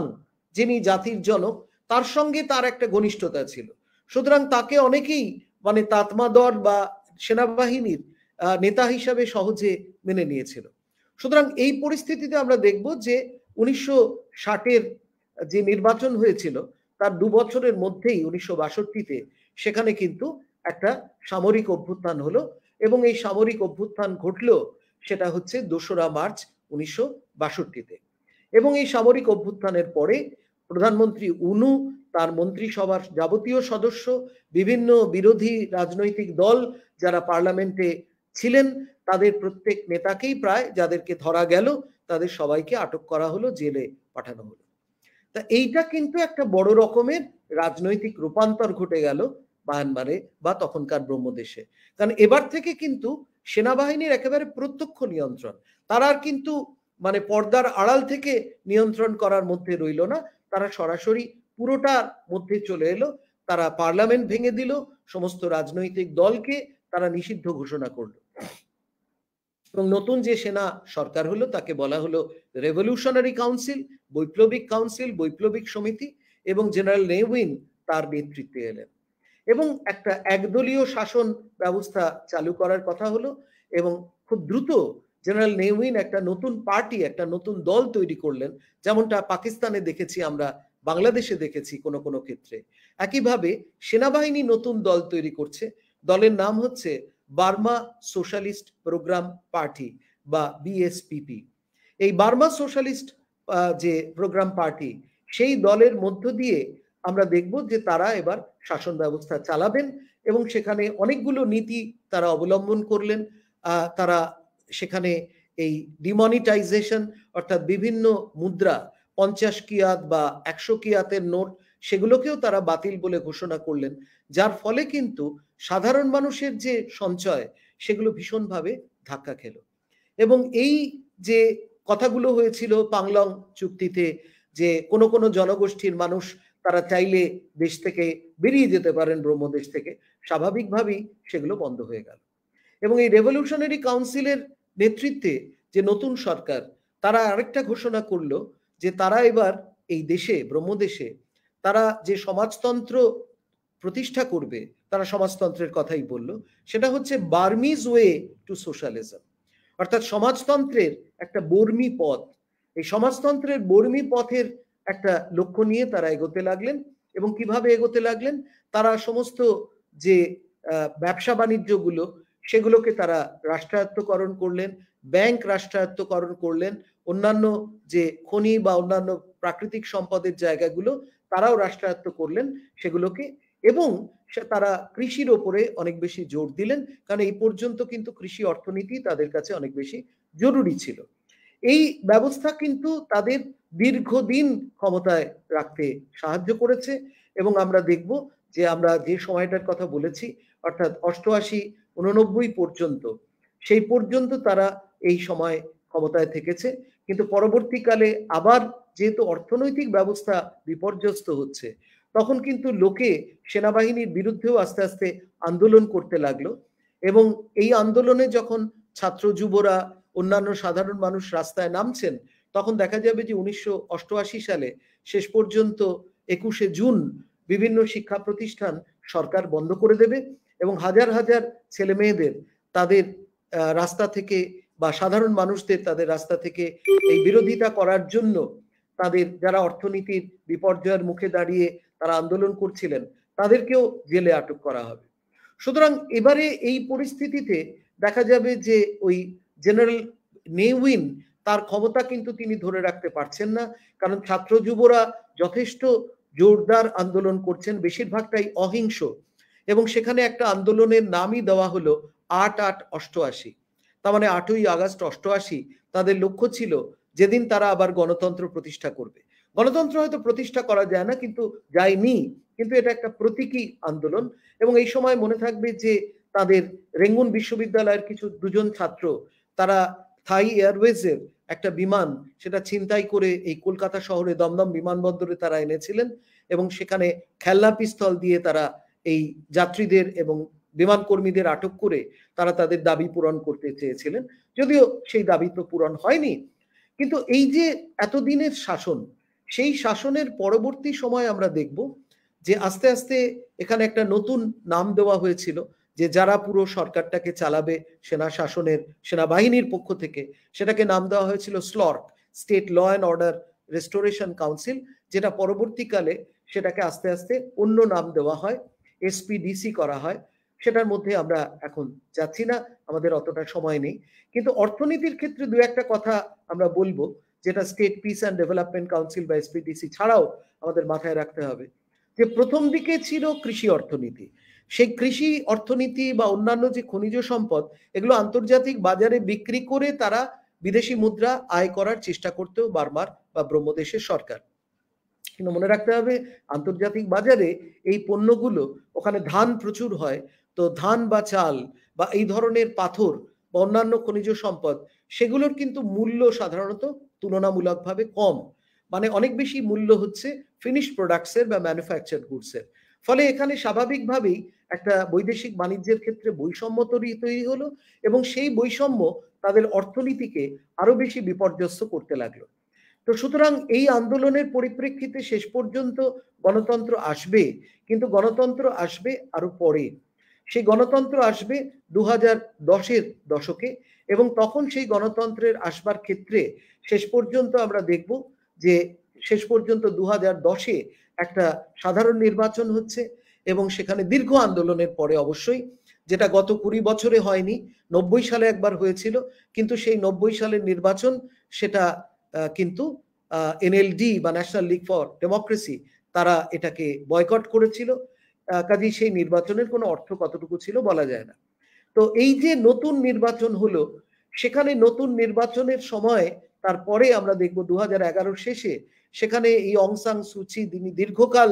যিনি জাতির জনক তার সঙ্গে তার একটা ঘনিষ্ঠতা ছিল সুতরাং তাকে অনেকেই মানে তাতমাদর বা সেনাবাহিনীর নেতা হিসাবে সহজে মেনে নিয়েছিল সুতরাং এই পরিস্থিতিতে আমরা দেখব যে উনিশশো ষাটের যে নির্বাচন হয়েছিল তার দু বছরের মধ্যেই উনিশশো বাষট্টিতে সেখানে কিন্তু একটা সামরিক অভ্যুত্থান হলো এবং এই সামরিক অভ্যুত্থান ঘটলেও সেটা হচ্ছে দোসরা মার্চ উনিশশো বাষট্টিতে এবং এই সামরিক অভ্যুত্থানের পরে প্রধানমন্ত্রী উনু তার মন্ত্রিসভার যাবতীয় সদস্য বিভিন্ন বিরোধী রাজনৈতিক দল যারা পার্লামেন্টে ছিলেন তাদের প্রত্যেক নেতাকেই প্রায় যাদেরকে ধরা গেল তাদের সবাইকে আটক করা হলো জেলে পাঠানো হলো তা এইটা কিন্তু একটা বড় রকমের রাজনৈতিক রূপান্তর ঘটে গেল মায়ানমারে বা তখনকার ব্রহ্মদেশে কারণ এবার থেকে কিন্তু সেনাবাহিনীর একেবারে প্রত্যক্ষ নিয়ন্ত্রণ তারা আর কিন্তু মানে পর্দার আড়াল থেকে নিয়ন্ত্রণ করার মধ্যে রইল না তারা সরাসরি পুরোটার মধ্যে চলে এলো তারা পার্লামেন্ট ভেঙে দিল সমস্ত রাজনৈতিক দলকে তারা নিষিদ্ধ ঘোষণা করলো এবং নতুন যে সেনা সরকার হলো তাকে বলা হলো রেভলিউশনারি কাউন্সিল বৈপ্লবিক কাউন্সিল বৈপ্লবিক সমিতি এবং জেনারেল নেউইন তার নেতৃত্বে এলেন এবং একটা একদলীয় শাসন ব্যবস্থা চালু করার কথা হলো এবং খুব দ্রুত জেনারেল নেউইন একটা নতুন পার্টি একটা নতুন দল তৈরি করলেন যেমনটা পাকিস্তানে দেখেছি আমরা বাংলাদেশে দেখেছি কোনো কোনো ক্ষেত্রে একইভাবে সেনাবাহিনী নতুন দল তৈরি করছে দলের নাম হচ্ছে বার্মা সোশ্যালিস্ট প্রোগ্রাম পার্টি বা বিএসপিপি এই বার্মা সোশ্যালিস্ট যে প্রোগ্রাম পার্টি সেই দলের মধ্য দিয়ে আমরা দেখব যে তারা এবার শাসন ব্যবস্থা চালাবেন এবং সেখানে অনেকগুলো নীতি তারা অবলম্বন করলেন তারা সেখানে এই ডিমনিটাইজেশন অর্থাৎ বিভিন্ন মুদ্রা পঞ্চাশ কিয়াত বা একশো কিয়াতের নোট সেগুলোকেও তারা বাতিল বলে ঘোষণা করলেন যার ফলে কিন্তু সাধারণ মানুষের যে সঞ্চয় সেগুলো ভীষণভাবে ধাক্কা খেল এবং এই যে কথাগুলো হয়েছিল পাংলং চুক্তিতে যে কোন কোনো জনগোষ্ঠীর মানুষ তারা চাইলে দেশ থেকে বেরিয়ে যেতে পারেন ব্রহ্মদেশ থেকে স্বাভাবিকভাবেই সেগুলো বন্ধ হয়ে গেল এবং এই রেভলিউশনারি কাউন্সিলের নেতৃত্বে যে নতুন সরকার তারা আরেকটা ঘোষণা করলো যে তারা এবার এই দেশে ব্রহ্মদেশে তারা যে সমাজতন্ত্র প্রতিষ্ঠা করবে তারা সমাজতন্ত্রের কথাই বলল সেটা হচ্ছে বার্মিজ ওয়ে টু সোশ্যালিজম অর্থাৎ সমাজতন্ত্রের একটা বর্মী পথ এই সমাজতন্ত্রের বর্মী পথের একটা লক্ষ্য নিয়ে তারা এগোতে লাগলেন এবং কিভাবে এগোতে লাগলেন তারা সমস্ত যে ব্যবসা বাণিজ্যগুলো সেগুলোকে তারা রাষ্ট্রায়ত্তকরণ করলেন ব্যাংক রাষ্ট্রায়ত্তকরণ করলেন অন্যান্য যে খনি বা অন্যান্য প্রাকৃতিক সম্পদের জায়গাগুলো তারাও রাষ্ট্রায়ত্ত করলেন সেগুলোকে এবং তারা কৃষির ওপরে অনেক বেশি জোর দিলেন কারণ এই পর্যন্ত কিন্তু কৃষি অর্থনীতি তাদের কাছে অনেক বেশি জরুরি ছিল এই ব্যবস্থা কিন্তু তাদের দীর্ঘদিন ক্ষমতায় রাখতে সাহায্য করেছে এবং আমরা দেখব যে আমরা যে সময়টার কথা বলেছি অর্থাৎ অষ্টআশি উননব্বই পর্যন্ত সেই পর্যন্ত তারা এই সময় ক্ষমতায় থেকেছে কিন্তু পরবর্তীকালে আবার যেহেতু অর্থনৈতিক ব্যবস্থা বিপর্যস্ত হচ্ছে তখন কিন্তু লোকে সেনাবাহিনীর বিরুদ্ধেও আস্তে আস্তে আন্দোলন করতে লাগলো এবং এই আন্দোলনে যখন ছাত্র যুবরা অন্যান্য সাধারণ মানুষ রাস্তায় নামছেন তখন দেখা যাবে যে উনিশশো সালে শেষ পর্যন্ত একুশে জুন বিভিন্ন শিক্ষা প্রতিষ্ঠান সরকার বন্ধ করে দেবে এবং হাজার হাজার ছেলে মেয়েদের তাদের রাস্তা থেকে বা সাধারণ মানুষদের তাদের রাস্তা থেকে এই বিরোধিতা করার জন্য তাদের যারা অর্থনীতির বিপর্যয়ের মুখে দাঁড়িয়ে তারা আন্দোলন করছিলেন তাদেরকেও জেলে আটক করা হবে সুতরাং এবারে এই পরিস্থিতিতে দেখা যাবে যে ওই জেনারেল নেউইন তার ক্ষমতা কিন্তু তিনি ধরে রাখতে পারছেন না কারণ ছাত্র যুবরা যথেষ্ট জোরদার আন্দোলন করছেন বেশিরভাগটাই অহিংস এবং সেখানে একটা আন্দোলনের নামই দেওয়া হলো আট আট অষ্টআশি তার মানে আটই আগস্ট অষ্টআশি তাদের লক্ষ্য ছিল যেদিন তারা আবার গণতন্ত্র প্রতিষ্ঠা করবে গণতন্ত্র হয়তো প্রতিষ্ঠা করা যায় না কিন্তু যায়নি কিন্তু এটা একটা প্রতীকী আন্দোলন এবং এই সময় মনে থাকবে যে তাদের রেঙ্গুন বিশ্ববিদ্যালয়ের কিছু দুজন ছাত্র তারা থাই এয়ারওয়েজের একটা বিমান সেটা ছিনতাই করে এই কলকাতা শহরে দমদম বিমানবন্দরে তারা এনেছিলেন এবং সেখানে খেলনা পিস্তল দিয়ে তারা এই যাত্রীদের এবং বিমান কর্মীদের আটক করে তারা তাদের দাবি পূরণ করতে চেয়েছিলেন যদিও সেই দাবি তো পূরণ হয়নি কিন্তু এই যে এতদিনের শাসন সেই শাসনের পরবর্তী সময় আমরা দেখব যে আস্তে আস্তে এখানে একটা নতুন নাম দেওয়া হয়েছিল যে যারা পুরো সরকারটাকে চালাবে সেনা শাসনের সেনাবাহিনীর পক্ষ থেকে সেটাকে নাম দেওয়া হয়েছিল SLORC state law and order restoration council যেটা পরবর্তীকালে সেটাকে আস্তে আস্তে অন্য নাম দেওয়া হয় এসপিডিসি করা হয় সেটার মধ্যে আমরা এখন যাচ্ছি না আমাদের অতটা সময় নেই কিন্তু অর্থনীতির ক্ষেত্রে দু একটা কথা আমরা বলবো যেটা state peace and development council বা এসপিডিসি ছাড়াও আমাদের মাথায় রাখতে হবে যে প্রথম দিকে ছিল কৃষি অর্থনীতি সেই কৃষি অর্থনীতি বা অন্যান্য যে খনিজ সম্পদ এগুলো আন্তর্জাতিক বাজারে বিক্রি করে তারা বিদেশি মুদ্রা আয় করার চেষ্টা করতেও বারবার বা ব্রহ্মদেশের সরকার কিন্তু মনে রাখতে হবে আন্তর্জাতিক বাজারে এই পণ্যগুলো ওখানে ধান প্রচুর হয় তো ধান বা চাল বা এই ধরনের পাথর বা অন্যান্য খনিজ সম্পদ সেগুলোর কিন্তু মূল্য সাধারণত তুলনামূলকভাবে কম মানে অনেক বেশি মূল্য হচ্ছে ফিনিশ প্রোডাক্টসের বা ম্যানুফ্যাকচার গুডসের ফলে এখানে স্বাভাবিকভাবেই একটা বৈদেশিক বাণিজ্যের ক্ষেত্রে বৈষম্য তৈরি হলো এবং সেই বৈষম্য তাদের অর্থনীতিকে আরো বেশি বিপর্যস্ত করতে লাগলো তো সুতরাং এই আন্দোলনের পরিপ্রেক্ষিতে শেষ পর্যন্ত গণতন্ত্র আসবে কিন্তু গণতন্ত্র আসবে আরো পরে সেই গণতন্ত্র আসবে দু হাজার দশের দশকে এবং তখন সেই গণতন্ত্রের আসবার ক্ষেত্রে শেষ পর্যন্ত আমরা দেখব যে শেষ পর্যন্ত দু হাজার দশে একটা সাধারণ নির্বাচন হচ্ছে এবং সেখানে দীর্ঘ আন্দোলনের পরে অবশ্যই যেটা গত কুড়ি বছরে হয়নি নব্বই সালে একবার হয়েছিল কিন্তু সেই নব্বই সালের নির্বাচন সেটা কিন্তু এনএলডি বা ন্যাশনাল লিগ ফর ডেমোক্রেসি তারা এটাকে বয়কট করেছিল কাজেই সেই নির্বাচনের কোনো অর্থ কতটুকু ছিল বলা যায় না তো এই যে নতুন নির্বাচন হলো সেখানে নতুন নির্বাচনের সময় তারপরে আমরা দেখব দু শেষে সেখানে এই অংসাং সুচি তিনি দীর্ঘকাল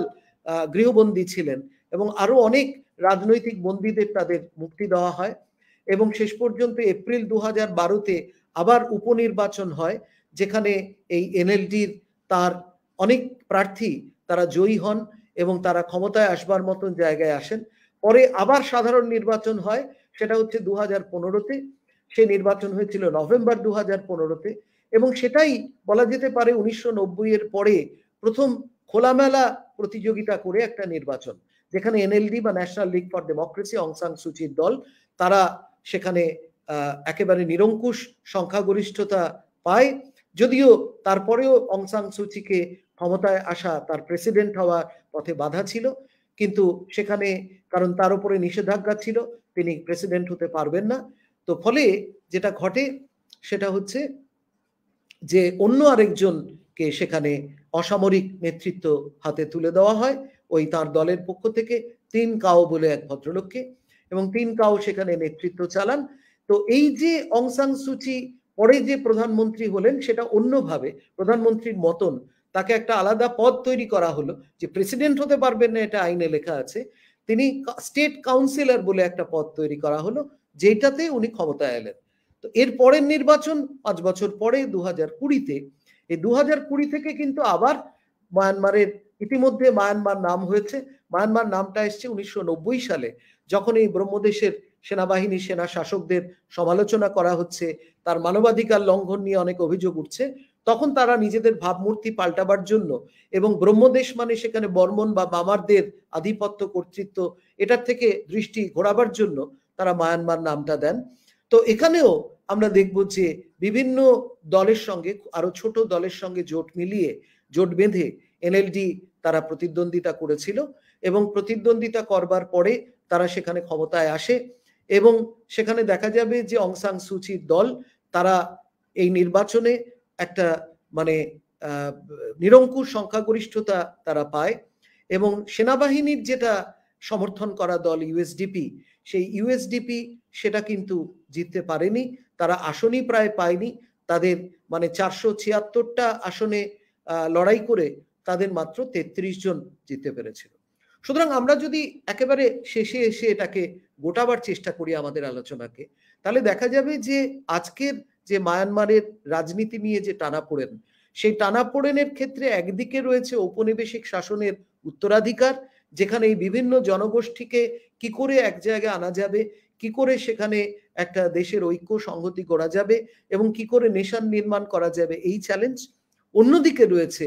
গৃহবন্দী ছিলেন এবং আরো অনেক রাজনৈতিক বন্দীদের তাদের মুক্তি দেওয়া হয় এবং শেষ পর্যন্ত এপ্রিল দু হাজার বারোতে আবার উপনির্বাচন হয় যেখানে এই এনএলডির তার অনেক প্রার্থী তারা জয়ী হন এবং তারা ক্ষমতায় আসবার মতন জায়গায় আসেন পরে আবার সাধারণ নির্বাচন হয় সেটা হচ্ছে দু হাজার পনেরোতে সে নির্বাচন হয়েছিল নভেম্বর দু হাজার পনেরোতে এবং সেটাই বলা যেতে পারে উনিশশো এর পরে প্রথম খোলামেলা প্রতিযোগিতা করে একটা নির্বাচন যেখানে এনএলডি বা national league for democracy Aung San সুচির দল তারা সেখানে একেবারে নিরঙ্কুশ সংখ্যাগরিষ্ঠতা পায় যদিও তারপরেও অংসাং সুচিকে ক্ষমতায় আসা তার প্রেসিডেন্ট হওয়ার পথে বাধা ছিল কিন্তু সেখানে কারণ তার উপরে নিষেধাজ্ঞা ছিল তিনি প্রেসিডেন্ট হতে পারবেন না তো ফলে যেটা ঘটে সেটা হচ্ছে যে অন্য আরেকজনকে সেখানে অসামরিক নেতৃত্ব হাতে তুলে দেওয়া হয় ওই তার দলের পক্ষ থেকে তিন কাও বলে এক ভদ্রলোককে এবং তিন কাও সেখানে নেতৃত্ব চালান তো এই যে অংসাং সুচি পরে যে প্রধানমন্ত্রী হলেন সেটা অন্যভাবে প্রধানমন্ত্রীর মতন তাকে একটা আলাদা পদ তৈরি করা হলো যে প্রেসিডেন্ট হতে পারবেন না এটা আইনে লেখা আছে তিনি স্টেট কাউন্সিলর বলে একটা পদ তৈরি করা হলো যেটাতে উনি ক্ষমতায় এলেন তো এর পরের নির্বাচন পাঁচ বছর পরে দু হাজার কুড়িতে এই দু হাজার কুড়ি থেকে কিন্তু আবার মায়ানমারের ইতিমধ্যে মায়ানমার নাম হয়েছে মায়ানমার নামটা এসছে উনিশশো সালে যখন এই ব্রহ্মদেশের সেনাবাহিনী সেনা শাসকদের সমালোচনা করা হচ্ছে তার মানবাধিকার লঙ্ঘন নিয়ে অনেক অভিযোগ উঠছে তখন তারা নিজেদের ভাবমূর্তি পাল্টাবার জন্য এবং ব্রহ্মদেশ মানে সেখানে বর্মন বা বামারদের আধিপত্য কর্তৃত্ব এটার থেকে দৃষ্টি ঘোরাবার জন্য তারা মায়ানমার নামটা দেন তো এখানেও আমরা দেখব যে বিভিন্ন দলের সঙ্গে আরো ছোট দলের সঙ্গে জোট মিলিয়ে জোট বেঁধে এনএলডি তারা প্রতিদ্বন্দ্বিতা করেছিল এবং প্রতিদ্বন্দ্বিতা করবার পরে তারা সেখানে ক্ষমতায় আসে এবং সেখানে দেখা যাবে যে অংসাং সুচির দল তারা এই নির্বাচনে একটা মানে নিরঙ্কুশ সংখ্যাগরিষ্ঠতা তারা পায় এবং সেনাবাহিনীর যেটা সমর্থন করা দল ইউএসডিপি সেই ইউএসডিপি সেটা কিন্তু জিততে পারেনি তারা আসনই প্রায় পায়নি তাদের মানে চারশো ছিয়াত্তরটা আসনে লড়াই করে তাদের মাত্র তেত্রিশ জন জিততে পেরেছিল সুতরাং আমরা যদি একেবারে শেষে এসে এটাকে গোটাবার চেষ্টা করি আমাদের আলোচনাকে তাহলে দেখা যাবে যে আজকের যে মায়ানমারের রাজনীতি নিয়ে যে টানাপোড়েন সেই টানাপোড়েনের ক্ষেত্রে একদিকে রয়েছে ঔপনিবেশিক শাসনের উত্তরাধিকার যেখানে এই বিভিন্ন জনগোষ্ঠীকে কি করে এক জায়গায় আনা যাবে কি করে সেখানে একটা দেশের ঐক্য সংহতি করা যাবে এবং কি করে নেশান নির্মাণ করা যাবে এই চ্যালেঞ্জ অন্যদিকে রয়েছে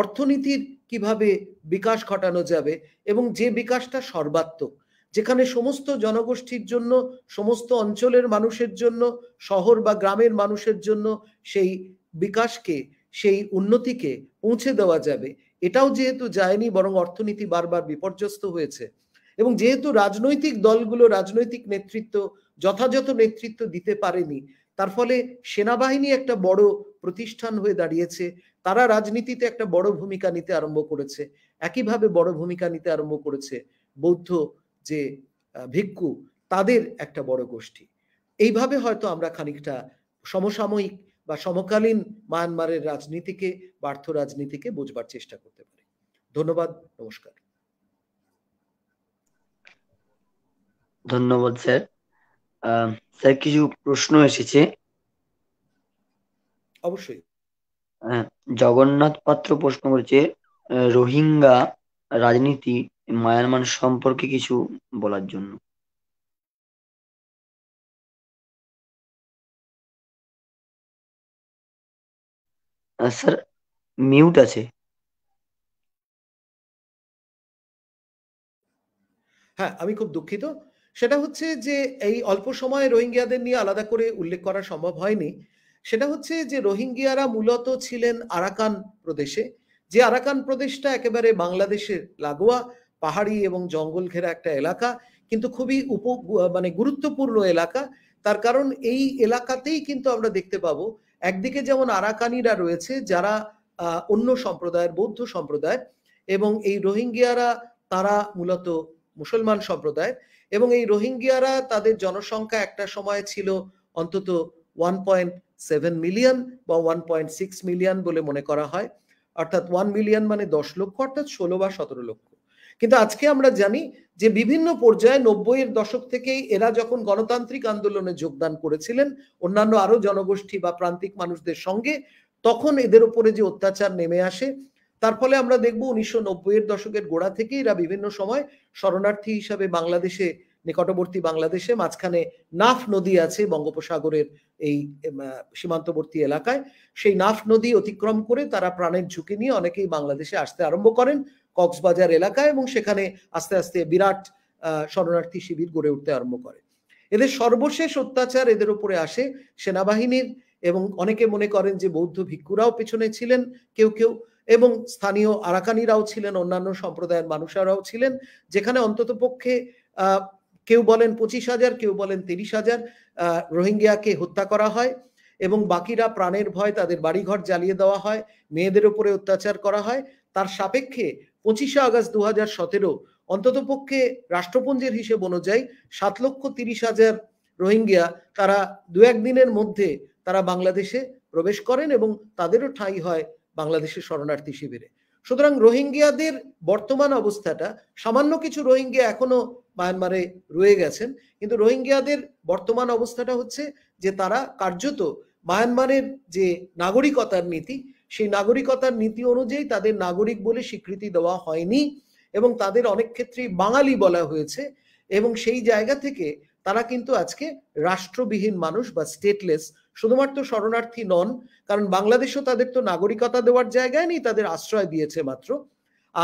অর্থনীতির কিভাবে বিকাশ ঘটানো যাবে এবং যে বিকাশটা সর্বাত্মক যেখানে সমস্ত জনগোষ্ঠীর জন্য সমস্ত অঞ্চলের মানুষের জন্য শহর বা গ্রামের মানুষের জন্য সেই বিকাশকে সেই উন্নতিকে পৌঁছে দেওয়া যাবে এটাও যেহেতু যায়নি বরং অর্থনীতি বারবার বিপর্যস্ত হয়েছে এবং যেহেতু রাজনৈতিক দলগুলো রাজনৈতিক নেতৃত্ব যথাযথ নেতৃত্ব দিতে পারেনি তার ফলে সেনাবাহিনী একটা বড় প্রতিষ্ঠান হয়ে দাঁড়িয়েছে তারা রাজনীতিতে একটা বড় ভূমিকা নিতে আরম্ভ করেছে একইভাবে বড় ভূমিকা নিতে আরম্ভ করেছে বৌদ্ধ যে ভিক্ষু তাদের একটা বড় গোষ্ঠী এইভাবে হয়তো আমরা খানিকটা সমসাময়িক বা সমকালীন মায়ানমারের রাজনীতিকে বার্থ রাজনীতিকে বোঝবার চেষ্টা করতে পারি ধন্যবাদ নমস্কার ধন্যবাদ স্যার স্যার কিছু প্রশ্ন এসেছে অবশ্যই জগন্নাথ পাত্র প্রশ্ন করেছে রোহিঙ্গা রাজনীতি মায়ানমার সম্পর্কে কিছু বলার জন্য স্যার মিউট আছে হ্যাঁ আমি খুব দুঃখিত সেটা হচ্ছে যে এই অল্প সময়ে রোহিঙ্গিয়াদের নিয়ে আলাদা করে উল্লেখ করা সম্ভব হয়নি সেটা হচ্ছে যে রোহিঙ্গিয়ারা মূলত ছিলেন আরাকান প্রদেশে যে আরাকান প্রদেশটা একেবারে বাংলাদেশের লাগোয়া পাহাড়ি এবং জঙ্গল ঘেরা একটা এলাকা কিন্তু খুবই উপ মানে গুরুত্বপূর্ণ এলাকা তার কারণ এই এলাকাতেই কিন্তু আমরা দেখতে পাবো একদিকে যেমন আরাকানিরা রয়েছে যারা অন্য সম্প্রদায়ের বৌদ্ধ সম্প্রদায় এবং এই রোহিঙ্গিয়ারা তারা মূলত মুসলমান সম্প্রদায় এবং এই রোহিঙ্গিয়ারা তাদের জনসংখ্যা একটা সময় ছিল অন্তত ওয়ান পয়েন্ট সেভেন মিলিয়ন বা ওয়ান পয়েন্ট সিক্স মিলিয়ন বলে মনে করা হয় অর্থাৎ ওয়ান মিলিয়ন মানে দশ লক্ষ অর্থাৎ ষোলো বা সতেরো লক্ষ কিন্তু আজকে আমরা জানি যে বিভিন্ন পর্যায়ে নব্বইয়ের দশক থেকেই এরা যখন গণতান্ত্রিক আন্দোলনে যোগদান করেছিলেন অন্যান্য আরো জনগোষ্ঠী বা প্রান্তিক মানুষদের সঙ্গে তখন এদের উপরে যে অত্যাচার নেমে আসে তার ফলে আমরা দেখব উনিশশো নব্বইয়ের দশকের গোড়া থেকে এরা বিভিন্ন সময় শরণার্থী হিসাবে বাংলাদেশে নিকটবর্তী বাংলাদেশে মাঝখানে নাফ নদী আছে বঙ্গোপসাগরের এই সীমান্তবর্তী এলাকায় সেই নাফ নদী অতিক্রম করে তারা প্রাণের ঝুঁকি নিয়ে অনেকেই বাংলাদেশে আসতে আরম্ভ করেন কক্সবাজার এলাকায় এবং সেখানে আস্তে আস্তে বিরাট শরণার্থী শিবির গড়ে উঠতে আরম্ভ করে এদের সর্বশেষ অত্যাচার এদের উপরে আসে সেনাবাহিনীর এবং অনেকে মনে করেন যে বৌদ্ধ ভিক্ষুরাও পেছনে ছিলেন কেউ কেউ এবং স্থানীয় আরাকানিরাও ছিলেন অন্যান্য সম্প্রদায়ের মানুষেরাও ছিলেন যেখানে অন্তত পক্ষে কেউ বলেন পঁচিশ হাজার কেউ বলেন তিরিশ হাজার রোহিঙ্গিয়াকে হত্যা করা হয় এবং বাকিরা প্রাণের ভয় তাদের বাড়িঘর জ্বালিয়ে দেওয়া হয় মেয়েদের উপরে অত্যাচার করা হয় তার সাপেক্ষে পঁচিশে আগস্ট দু হাজার সতেরো অন্ততপক্ষে রাষ্ট্রপুঞ্জের হিসেব অনুযায়ী সাত লক্ষ তিরিশ হাজার রোহিঙ্গিয়া তারা দু একদিনের মধ্যে তারা বাংলাদেশে প্রবেশ করেন এবং তাদেরও ঠাঁই হয় বাংলাদেশের শরণার্থী শিবিরে সুতরাং রোহিঙ্গিয়াদের বর্তমান অবস্থাটা সামান্য কিছু রোহিঙ্গিয়া এখনো মায়ানমারে রয়ে গেছেন কিন্তু রোহিঙ্গিয়াদের বর্তমান অবস্থাটা হচ্ছে যে তারা কার্যত মায়ানমারের যে নাগরিকতার নীতি সেই নাগরিকতার নীতি অনুযায়ী তাদের নাগরিক বলে স্বীকৃতি দেওয়া হয়নি এবং তাদের অনেক ক্ষেত্রেই বাঙালি বলা হয়েছে এবং সেই জায়গা থেকে তারা কিন্তু আজকে রাষ্ট্রবিহীন মানুষ বা স্টেটলেস শুধুমাত্র শরণার্থী নন কারণ বাংলাদেশও তাদের তো নাগরিকতা দেওয়ার জায়গায় নেই তাদের আশ্রয় দিয়েছে মাত্র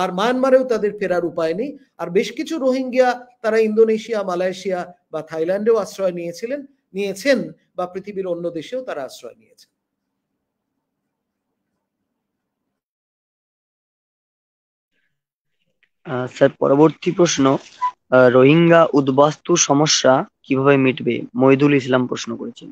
আর মায়ানমারেও তাদের ফেরার উপায় নেই আর বেশ কিছু রোহিঙ্গিয়া তারা ইন্দোনেশিয়া মালয়েশিয়া বা থাইল্যান্ডেও আশ্রয় নিয়েছিলেন নিয়েছেন বা পৃথিবীর অন্য দেশেও তারা আশ্রয় নিয়েছেন স্যার পরবর্তী প্রশ্ন রোহিঙ্গা উদ্বাস্তু সমস্যা কিভাবে মিটবে মহিদুল ইসলাম প্রশ্ন করেছেন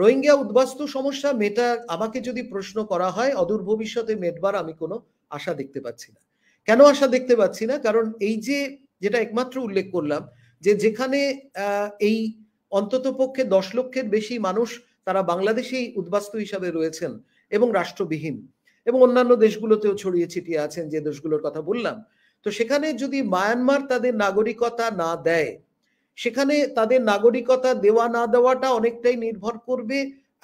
রোহিঙ্গা উদ্বাস্তু সমস্যা মেটার আমাকে যদি প্রশ্ন করা হয় অদূর ভবিষ্যতে মেটবার আমি কোনো আশা দেখতে পাচ্ছি না কেন আশা দেখতে পাচ্ছি না কারণ এই যে যেটা একমাত্র উল্লেখ করলাম যে যেখানে এই অন্তত পক্ষে দশ লক্ষের বেশি মানুষ তারা বাংলাদেশেই উদ্বাস্তু হিসাবে রয়েছেন এবং রাষ্ট্রবিহীন এবং অন্যান্য দেশগুলোতেও ছড়িয়ে ছিটিয়ে আছেন যে দেশগুলোর কথা বললাম তো সেখানে যদি মায়ানমার তাদের নাগরিকতা না দেয় সেখানে তাদের নাগরিকতা দেওয়া না দেওয়াটা অনেকটাই নির্ভর করবে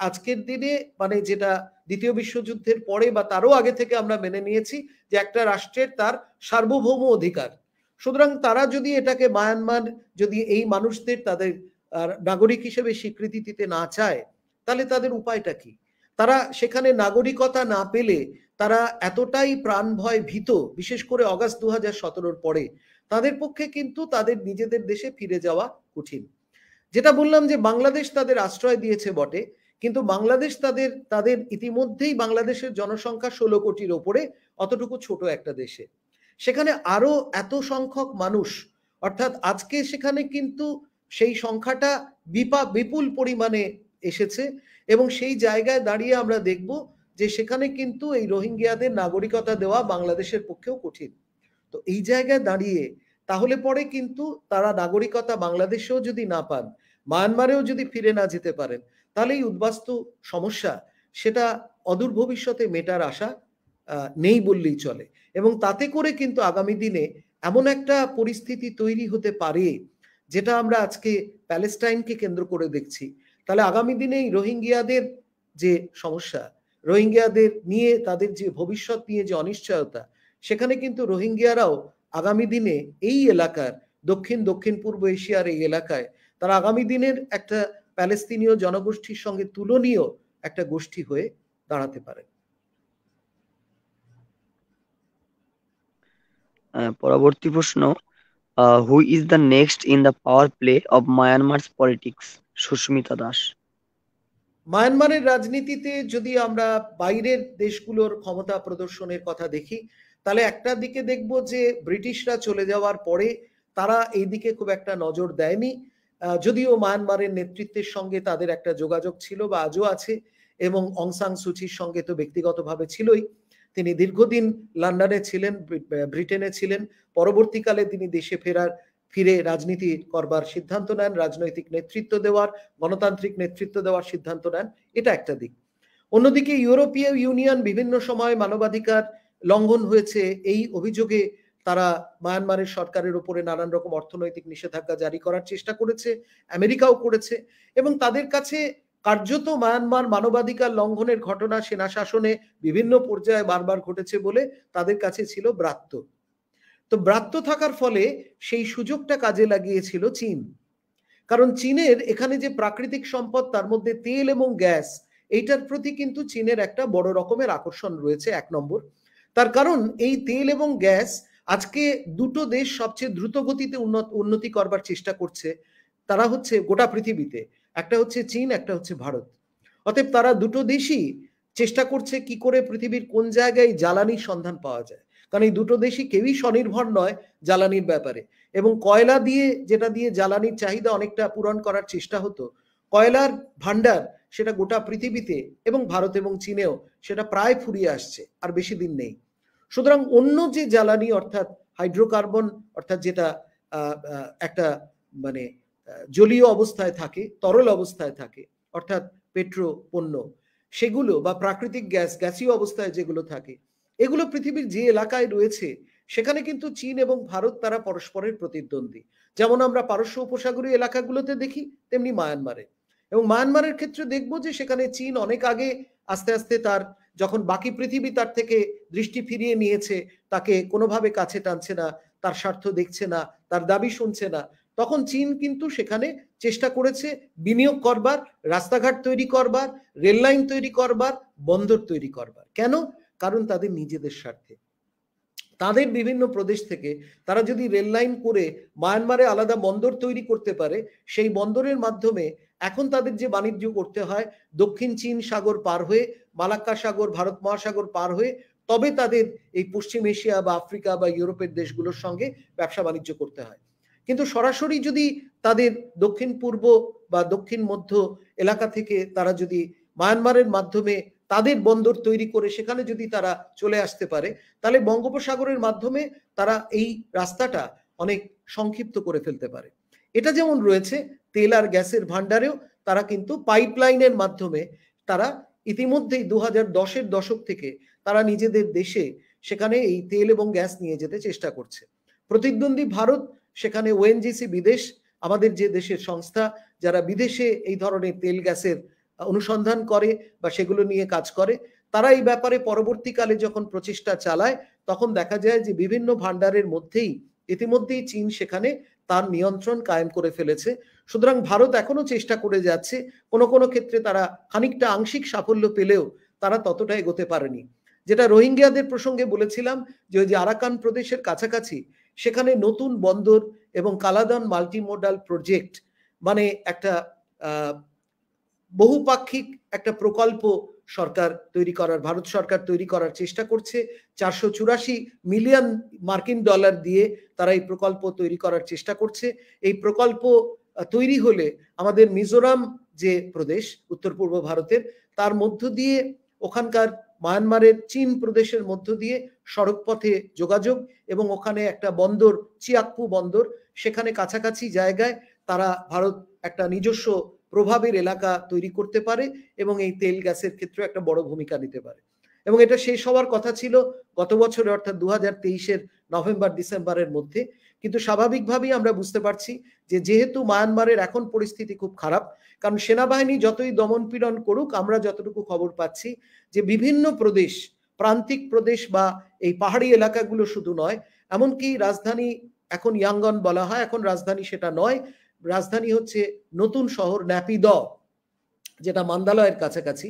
আজকের দিনে মানে যেটা দ্বিতীয় বিশ্বযুদ্ধের পরে বা তারও আগে থেকে আমরা মেনে নিয়েছি যে একটা রাষ্ট্রের তার সার্বভৌম অধিকার সুতরাং তারা যদি এটাকে মায়ানমার যদি এই মানুষদের তাদের নাগরিক হিসেবে স্বীকৃতি দিতে না চায় তাহলে তাদের উপায়টা কি তারা সেখানে নাগরিকতা না পেলে তারা এতটাই প্রাণভয় ভীত বিশেষ করে অগাস্ট দু হাজার সতেরোর পরে তাদের পক্ষে কিন্তু তাদের নিজেদের দেশে ফিরে যাওয়া কঠিন যেটা বললাম যে বাংলাদেশ তাদের আশ্রয় দিয়েছে বটে কিন্তু বাংলাদেশ তাদের তাদের ইতিমধ্যেই বাংলাদেশের জনসংখ্যা ষোলো কোটির ওপরে অতটুকু ছোট একটা দেশে সেখানে আরো এত সংখ্যক মানুষ অর্থাৎ আজকে সেখানে কিন্তু সেই সংখ্যাটা বিপা বিপুল পরিমাণে এসেছে এবং সেই জায়গায় দাঁড়িয়ে আমরা দেখব যে সেখানে কিন্তু এই রোহিঙ্গিয়াদের নাগরিকতা দেওয়া বাংলাদেশের পক্ষেও কঠিন তো এই জায়গায় দাঁড়িয়ে তাহলে পরে কিন্তু তারা নাগরিকতা বাংলাদেশেও যদি না পান মায়ানমারেও যদি ফিরে না যেতে পারেন তাহলে এই উদ্বাস্তু সমস্যা সেটা অদূর ভবিষ্যতে মেটার আশা নেই বললেই চলে এবং তাতে করে কিন্তু আগামী দিনে এমন একটা পরিস্থিতি তৈরি হতে পারে যেটা আমরা আজকে প্যালেস্টাইনকে কেন্দ্র করে দেখছি তাহলে আগামী দিনে এই রোহিঙ্গিয়াদের যে সমস্যা রোহিঙ্গিয়াদের নিয়ে তাদের যে ভবিষ্যৎ নিয়ে যে অনিশ্চয়তা সেখানে কিন্তু রোহিঙ্গিয়ারাও আগামী দিনে এই এলাকার দক্ষিণ দক্ষিণ পূর্ব এশিয়ার এই এলাকায় তারা আগামী দিনের একটা প্যালেস্তিনীয় জনগোষ্ঠীর সঙ্গে তুলনীয় একটা গোষ্ঠী হয়ে দাঁড়াতে পারে পরবর্তী প্রশ্ন ah uh, who is the next in the power play of Myanmar's politics Sushmita Das মায়ানমারের রাজনীতিতে যদি আমরা বাইরের দেশগুলোর ক্ষমতা প্রদর্শনের কথা দেখি তাহলে একটা দিকে দেখব যে ব্রিটিশরা চলে যাওয়ার পরে তারা এই দিকে খুব একটা নজর দেয়নি যদিও মায়ানমারের নেতৃত্বের সঙ্গে তাদের একটা যোগাযোগ ছিল বা আজও আছে এবং অংসাং সুচির সঙ্গে তো ব্যক্তিগতভাবে ছিলই তিনি দীর্ঘদিন লন্ডনে ছিলেন ব্রিটেনে ছিলেন পরবর্তীকালে তিনি দেশে ফেরার ফিরে রাজনীতি করবার সিদ্ধান্ত নেন রাজনৈতিক নেতৃত্ব দেওয়ার গণতান্ত্রিক নেতৃত্ব দেওয়ার সিদ্ধান্ত নেন এটা একটা দিক অন্যদিকে ইউরোপীয় ইউনিয়ন বিভিন্ন সময় মানবাধিকার লঙ্ঘন হয়েছে এই অভিযোগে তারা মায়ানমারের সরকারের উপরে নানান রকম অর্থনৈতিক নিষেধাজ্ঞা জারি করার চেষ্টা করেছে আমেরিকাও করেছে এবং তাদের কাছে কার্যত মায়ানমার মানবাধিকার লঙ্ঘনের ঘটনা সেনা শাসনে বিভিন্ন পর্যায়ে বারবার ঘটেছে বলে তাদের কাছে ছিল ব্রাত্য তো ব্রাত্য থাকার ফলে সেই সুযোগটা কাজে লাগিয়েছিল চীন কারণ চীনের এখানে যে প্রাকৃতিক সম্পদ তার মধ্যে তেল এবং গ্যাস এইটার প্রতি কিন্তু চীনের একটা বড় রকমের আকর্ষণ রয়েছে এক নম্বর তার কারণ এই তেল এবং গ্যাস আজকে দুটো দেশ সবচেয়ে দ্রুত গতিতে উন্নত উন্নতি করবার চেষ্টা করছে তারা হচ্ছে গোটা পৃথিবীতে একটা হচ্ছে চীন একটা হচ্ছে ভারত অতএব তারা দুটো দেশই চেষ্টা করছে কি করে পৃথিবীর কোন জায়গায় জ্বালানির সন্ধান পাওয়া যায় কারণ এই দুটো দেশই কেউই স্বনির্ভর নয় জ্বালানির ব্যাপারে এবং কয়লা দিয়ে যেটা দিয়ে জ্বালানির চাহিদা অনেকটা পূরণ করার চেষ্টা হতো কয়লার ভান্ডার সেটা গোটা পৃথিবীতে এবং ভারত এবং চীনেও সেটা প্রায় ফুরিয়ে আসছে আর বেশি দিন নেই সুতরাং অন্য যে জ্বালানি অর্থাৎ হাইড্রোকার্বন অর্থাৎ যেটা একটা মানে জলীয় অবস্থায় থাকে তরল অবস্থায় থাকে অর্থাৎ পেট্রো পণ্য সেগুলো বা প্রাকৃতিক গ্যাস গ্যাসীয় অবস্থায় যেগুলো থাকে এগুলো পৃথিবীর যে এলাকায় রয়েছে সেখানে কিন্তু চীন এবং ভারত তারা পরস্পরের প্রতিদ্বন্দ্বী যেমন আমরা পারস্য উপসাগরীয় এলাকাগুলোতে দেখি তেমনি মায়ানমারে এবং মায়ানমারের ক্ষেত্রে দেখব যে সেখানে চীন অনেক আগে আস্তে আস্তে তার যখন বাকি পৃথিবী তার থেকে দৃষ্টি ফিরিয়ে নিয়েছে তাকে কোনোভাবে কাছে টানছে না তার স্বার্থ দেখছে না তার দাবি শুনছে না তখন চীন কিন্তু সেখানে চেষ্টা করেছে বিনিয়োগ করবার রাস্তাঘাট তৈরি করবার রেললাইন তৈরি করবার বন্দর তৈরি করবার কেন কারণ তাদের নিজেদের স্বার্থে তাদের বিভিন্ন প্রদেশ থেকে তারা যদি রেললাইন করে মায়ানমারে আলাদা বন্দর তৈরি করতে পারে সেই বন্দরের মাধ্যমে এখন তাদের যে বাণিজ্য করতে হয় দক্ষিণ চীন সাগর পার হয়ে মালাক্কা সাগর ভারত মহাসাগর পার হয়ে তবে তাদের এই পশ্চিম এশিয়া বা আফ্রিকা বা ইউরোপের দেশগুলোর সঙ্গে ব্যবসা বাণিজ্য করতে হয় কিন্তু সরাসরি যদি তাদের দক্ষিণ পূর্ব বা দক্ষিণ মধ্য এলাকা থেকে তারা যদি মায়ানমারের মাধ্যমে তাদের বন্দর তৈরি করে সেখানে যদি তারা চলে আসতে পারে তাহলে বঙ্গোপসাগরের মাধ্যমে তারা এই রাস্তাটা অনেক সংক্ষিপ্ত করে ফেলতে পারে এটা যেমন রয়েছে তেল আর গ্যাসের ভান্ডারেও তারা কিন্তু পাইপলাইনের মাধ্যমে তারা ইতিমধ্যেই দু হাজার দশের দশক থেকে তারা নিজেদের দেশে সেখানে এই তেল এবং গ্যাস নিয়ে যেতে চেষ্টা করছে প্রতিদ্বন্দ্বী ভারত সেখানে ওএনজিসি বিদেশ আমাদের যে দেশের সংস্থা যারা বিদেশে এই ধরনের তেল গ্যাসের অনুসন্ধান করে বা সেগুলো নিয়ে কাজ করে তারা এই ব্যাপারে পরবর্তীকালে যখন প্রচেষ্টা চালায় তখন দেখা যায় যে বিভিন্ন ভান্ডারের মধ্যেই ইতিমধ্যেই চীন সেখানে তার নিয়ন্ত্রণ কায়েম করে ফেলেছে সুতরাং ভারত এখনো চেষ্টা করে যাচ্ছে কোনো কোনো ক্ষেত্রে তারা খানিকটা আংশিক সাফল্য পেলেও তারা ততটা এগোতে পারেনি যেটা রোহিঙ্গিয়াদের প্রসঙ্গে বলেছিলাম যে ওই যে আরাকান প্রদেশের কাছাকাছি সেখানে নতুন বন্দর এবং কালাদান মাল্টিমোডাল প্রজেক্ট মানে একটা বহুপাক্ষিক একটা প্রকল্প সরকার তৈরি করার ভারত সরকার তৈরি করার চেষ্টা করছে চারশো চুরাশি মিলিয়ন মার্কিন ডলার দিয়ে তারা এই প্রকল্প তৈরি করার চেষ্টা করছে এই প্রকল্প তৈরি হলে আমাদের মিজোরাম যে প্রদেশ উত্তর পূর্ব ভারতের তার মধ্য দিয়ে ওখানকার মায়ানমারের চীন প্রদেশের মধ্য দিয়ে সড়ক পথে যোগাযোগ এবং ওখানে একটা বন্দর চিয়াকপু বন্দর সেখানে কাছাকাছি জায়গায় তারা ভারত একটা নিজস্ব প্রভাবের এলাকা তৈরি করতে পারে এবং এই তেল গ্যাসের ক্ষেত্রে একটা বড় ভূমিকা নিতে পারে এবং এটা শেষ হওয়ার কথা ছিল গত বছরে অর্থাৎ দু হাজার তেইশের নভেম্বর ডিসেম্বরের মধ্যে কিন্তু স্বাভাবিকভাবেই আমরা বুঝতে পারছি যে যেহেতু মায়ানমারের এখন পরিস্থিতি খুব খারাপ কারণ সেনাবাহিনী যতই দমনপীড়ন করুক আমরা যতটুকু খবর পাচ্ছি যে বিভিন্ন প্রদেশ প্রান্তিক প্রদেশ বা এই পাহাড়ি এলাকাগুলো শুধু নয় এমনকি রাজধানী এখন ইয়াঙ্গন বলা হয় এখন রাজধানী সেটা নয় রাজধানী হচ্ছে নতুন শহর ন্যাপিদ যেটা মান্দালয়ের কাছাকাছি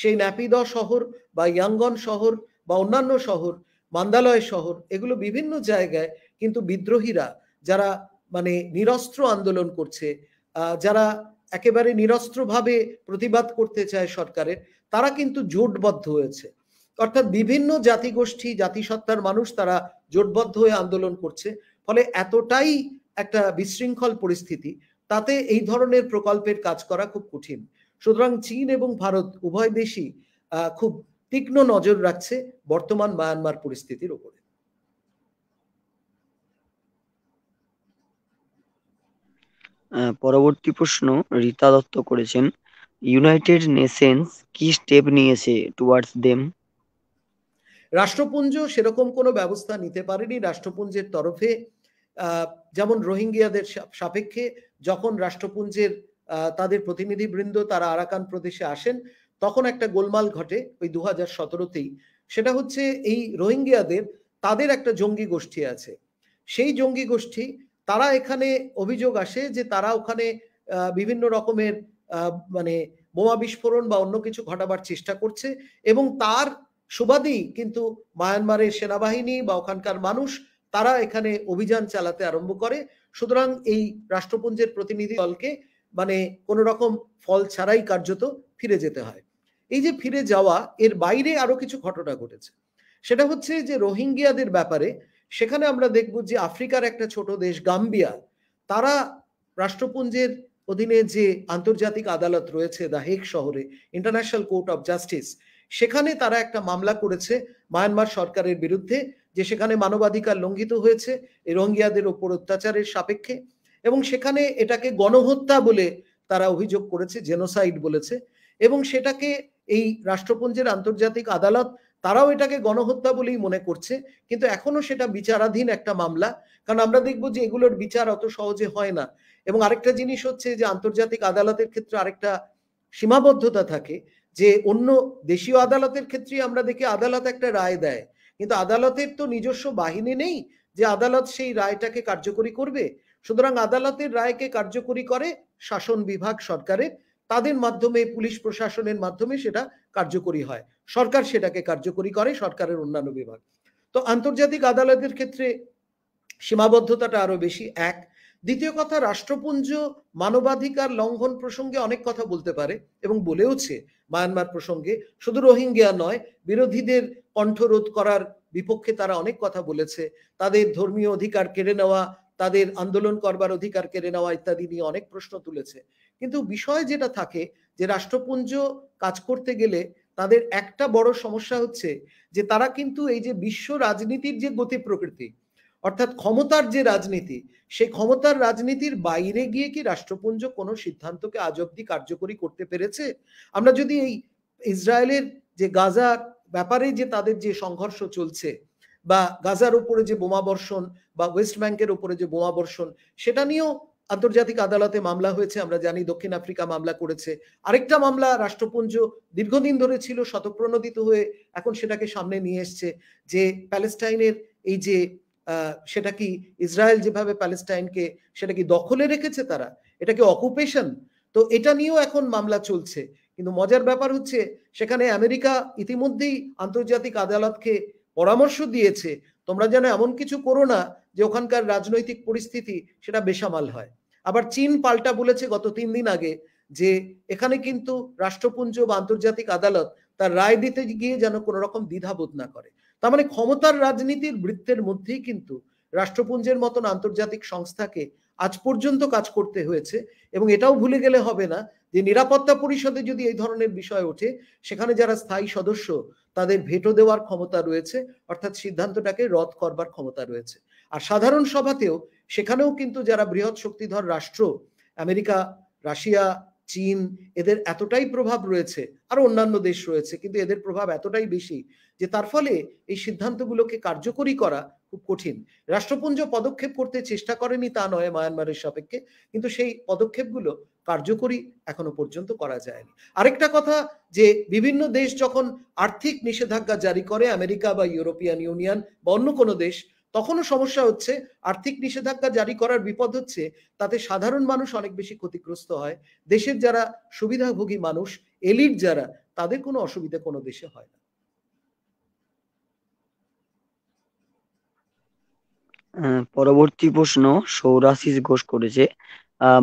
সেই ন্যাপিদ শহর বা ইয়াঙ্গন শহর বা অন্যান্য শহর মান্দালয় শহর এগুলো বিভিন্ন জায়গায় কিন্তু বিদ্রোহীরা যারা মানে নিরস্ত্র আন্দোলন করছে যারা একেবারে নিরস্ত্রভাবে প্রতিবাদ করতে চায় সরকারের তারা কিন্তু জোটবদ্ধ হয়েছে অর্থাৎ বিভিন্ন জাতিগোষ্ঠী জাতিসত্তার মানুষ তারা জোটবদ্ধ হয়ে আন্দোলন করছে ফলে এতটাই একটা বিশৃঙ্খল পরিস্থিতি তাতে এই ধরনের প্রকল্পের কাজ করা খুব কঠিন সুতরাং চীন এবং ভারত উভয় দেশই খুব তীক্ষ্ণ নজর রাখছে বর্তমান মায়ানমার পরিস্থিতির উপরে পরবর্তী প্রশ্ন রীতা দত্ত করেছেন ইউনাইটেড নেশনস কি স্টেপ নিয়েছে টুয়ার্ডস দেম রাষ্ট্রপুঞ্জ সেরকম কোনো ব্যবস্থা নিতে পারেনি রাষ্ট্রপুঞ্জের তরফে যেমন রোহিঙ্গিয়াদের সাপেক্ষে যখন রাষ্ট্রপুঞ্জের তাদের প্রতিনিধিবৃন্দ তারা আরাকান প্রদেশে আসেন তখন একটা গোলমাল ঘটে ওই দু হাজার সতেরোতেই সেটা হচ্ছে এই রোহিঙ্গিয়াদের তাদের একটা জঙ্গি গোষ্ঠী আছে সেই জঙ্গি গোষ্ঠী তারা এখানে অভিযোগ আসে যে তারা ওখানে বিভিন্ন রকমের মানে বোমা বিস্ফোরণ বা অন্য কিছু ঘটাবার চেষ্টা করছে এবং তার সুবাদেই কিন্তু মায়ানমারের সেনাবাহিনী বা ওখানকার মানুষ তারা এখানে অভিযান চালাতে আরম্ভ করে সুতরাং এই রাষ্ট্রপুঞ্জের প্রতিনিধি দলকে মানে কোনো রকম ফল ছাড়াই কার্যত ফিরে যেতে হয় এই যে ফিরে যাওয়া এর বাইরে আরো কিছু ঘটনা ঘটেছে সেটা হচ্ছে যে রোহিঙ্গিয়াদের ব্যাপারে সেখানে আমরা দেখব যে আফ্রিকার একটা ছোট দেশ গাম্বিয়া তারা রাষ্ট্রপুঞ্জের অধীনে যে আন্তর্জাতিক আদালত রয়েছে দা হেক শহরে ইন্টারন্যাশনাল কোর্ট অফ জাস্টিস সেখানে তারা একটা মামলা করেছে মায়ানমার সরকারের বিরুদ্ধে যে সেখানে মানবাধিকার লঙ্ঘিত হয়েছে রোহিঙ্গিয়াদের ওপর অত্যাচারের সাপেক্ষে এবং সেখানে এটাকে গণহত্যা বলে তারা অভিযোগ করেছে জেনোসাইড বলেছে এবং সেটাকে এই রাষ্ট্রপুঞ্জের আন্তর্জাতিক আদালত তারাও এটাকে গণহত্যা বলেই মনে করছে কিন্তু এখনো সেটা বিচারাধীন একটা মামলা কারণ আমরা দেখব যে এগুলোর বিচার অত সহজে হয় না এবং আরেকটা জিনিস হচ্ছে যে আন্তর্জাতিক আদালতের ক্ষেত্রে আরেকটা সীমাবদ্ধতা থাকে যে অন্য দেশীয় আদালতের ক্ষেত্রে আমরা দেখি আদালত একটা রায় দেয় কিন্তু আদালতের তো নিজস্ব বাহিনী নেই যে আদালত সেই রায়টাকে কার্যকরী করবে সুতরাং আদালতের রায়কে কার্যকরী করে শাসন বিভাগ সরকারের তাদের মাধ্যমে পুলিশ প্রশাসনের মাধ্যমে সেটা কার্যকরী হয় সরকার সেটাকে কার্যকরী করে সরকারের অন্যান্য বিভাগ তো আন্তর্জাতিক আদালতের ক্ষেত্রে সীমাবদ্ধতাটা আরো বেশি এক দ্বিতীয় কথা রাষ্ট্রপুঞ্জ মানবাধিকার লঙ্ঘন প্রসঙ্গে অনেক কথা বলতে পারে এবং বলেওছে মায়ানমার প্রসঙ্গে শুধু রোহিঙ্গিয়া নয় বিরোধীদের কণ্ঠরোধ করার বিপক্ষে তারা অনেক কথা বলেছে তাদের ধর্মীয় অধিকার কেড়ে নেওয়া তাদের আন্দোলন করবার অধিকার কেড়ে নেওয়া ইত্যাদি নিয়ে অনেক প্রশ্ন তুলেছে কিন্তু বিষয় যেটা থাকে যে রাষ্ট্রপুঞ্জ কাজ করতে গেলে তাদের একটা বড় সমস্যা হচ্ছে যে তারা কিন্তু এই যে বিশ্ব রাজনীতির যে গতি প্রকৃতি অর্থাৎ ক্ষমতার যে রাজনীতি সেই ক্ষমতার রাজনীতির বাইরে গিয়ে কি রাষ্ট্রপুঞ্জ কোনো সিদ্ধান্তকে আজ অব্দি কার্যকরী করতে পেরেছে আমরা যদি এই ইসরায়েলের যে গাজার ব্যাপারে যে তাদের যে সংঘর্ষ চলছে বা গাজার উপরে যে বোমাবর্ষণ বা ওয়েস্ট ব্যাংকের উপরে যে বোমাবর্ষণ সেটা নিয়েও আন্তর্জাতিক আদালতে মামলা হয়েছে আমরা জানি দক্ষিণ আফ্রিকা মামলা করেছে আরেকটা মামলা রাষ্ট্রপুঞ্জ দীর্ঘদিন ধরে ছিল শতপ্রণোদিত হয়ে এখন সেটাকে সামনে নিয়ে এসছে যে প্যালেস্টাইনের এই যে সেটা কি ইসরায়েল যেভাবে প্যালেস্টাইনকে সেটা কি দখলে রেখেছে তারা এটা কি অকুপেশন তো এটা নিয়েও এখন মামলা চলছে কিন্তু মজার ব্যাপার হচ্ছে সেখানে আমেরিকা ইতিমধ্যেই আন্তর্জাতিক আদালতকে পরামর্শ দিয়েছে তোমরা যেন এমন কিছু করো না যে ওখানকার রাজনৈতিক পরিস্থিতি সেটা বেসামাল হয় আবার চীন পাল্টা বলেছে গত তিন দিন আগে যে এখানে কিন্তু রাষ্ট্রপুঞ্জ বা আন্তর্জাতিক আদালত তার রায় দিতে গিয়ে যেন কোনো রকম দ্বিধাবোধ না করে তার মানে ক্ষমতার রাজনীতির বৃত্তের মধ্যেই কিন্তু রাষ্ট্রপুঞ্জের মতন আন্তর্জাতিক সংস্থাকে আজ পর্যন্ত কাজ করতে হয়েছে এবং এটাও ভুলে গেলে হবে না যে নিরাপত্তা পরিষদে যদি এই ধরনের বিষয় ওঠে সেখানে যারা স্থায়ী সদস্য তাদের ভেটো দেওয়ার ক্ষমতা রয়েছে অর্থাৎ সিদ্ধান্তটাকে রদ করবার ক্ষমতা রয়েছে আর সাধারণ সভাতেও সেখানেও কিন্তু যারা বৃহৎ শক্তিধর রাষ্ট্র আমেরিকা রাশিয়া চীন এদের এতটাই প্রভাব রয়েছে আর অন্যান্য দেশ রয়েছে কিন্তু এদের প্রভাব এতটাই বেশি যে তার ফলে এই সিদ্ধান্তগুলোকে কার্যকরী করা খুব কঠিন রাষ্ট্রপুঞ্জ পদক্ষেপ করতে চেষ্টা করেনি তা নয় মায়ানমারের সাপেক্ষে কিন্তু সেই পদক্ষেপগুলো কার্যকরী এখনো পর্যন্ত করা যায়নি আরেকটা কথা যে বিভিন্ন দেশ যখন আর্থিক নিষেধাজ্ঞা জারি করে আমেরিকা বা ইউরোপিয়ান ইউনিয়ন বা অন্য কোনো দেশ তখনও সমস্যা হচ্ছে আর্থিক নিষেধাজ্ঞা জারি করার বিপদ হচ্ছে তাতে সাধারণ মানুষ অনেক বেশি ক্ষতিগ্রস্ত হয় দেশের যারা সুবিধাভোগী মানুষ এলিট যারা তাদের কোনো অসুবিধা কোনো দেশে হয় না পরবর্তী প্রশ্ন সৌরাশিস ঘোষ করেছে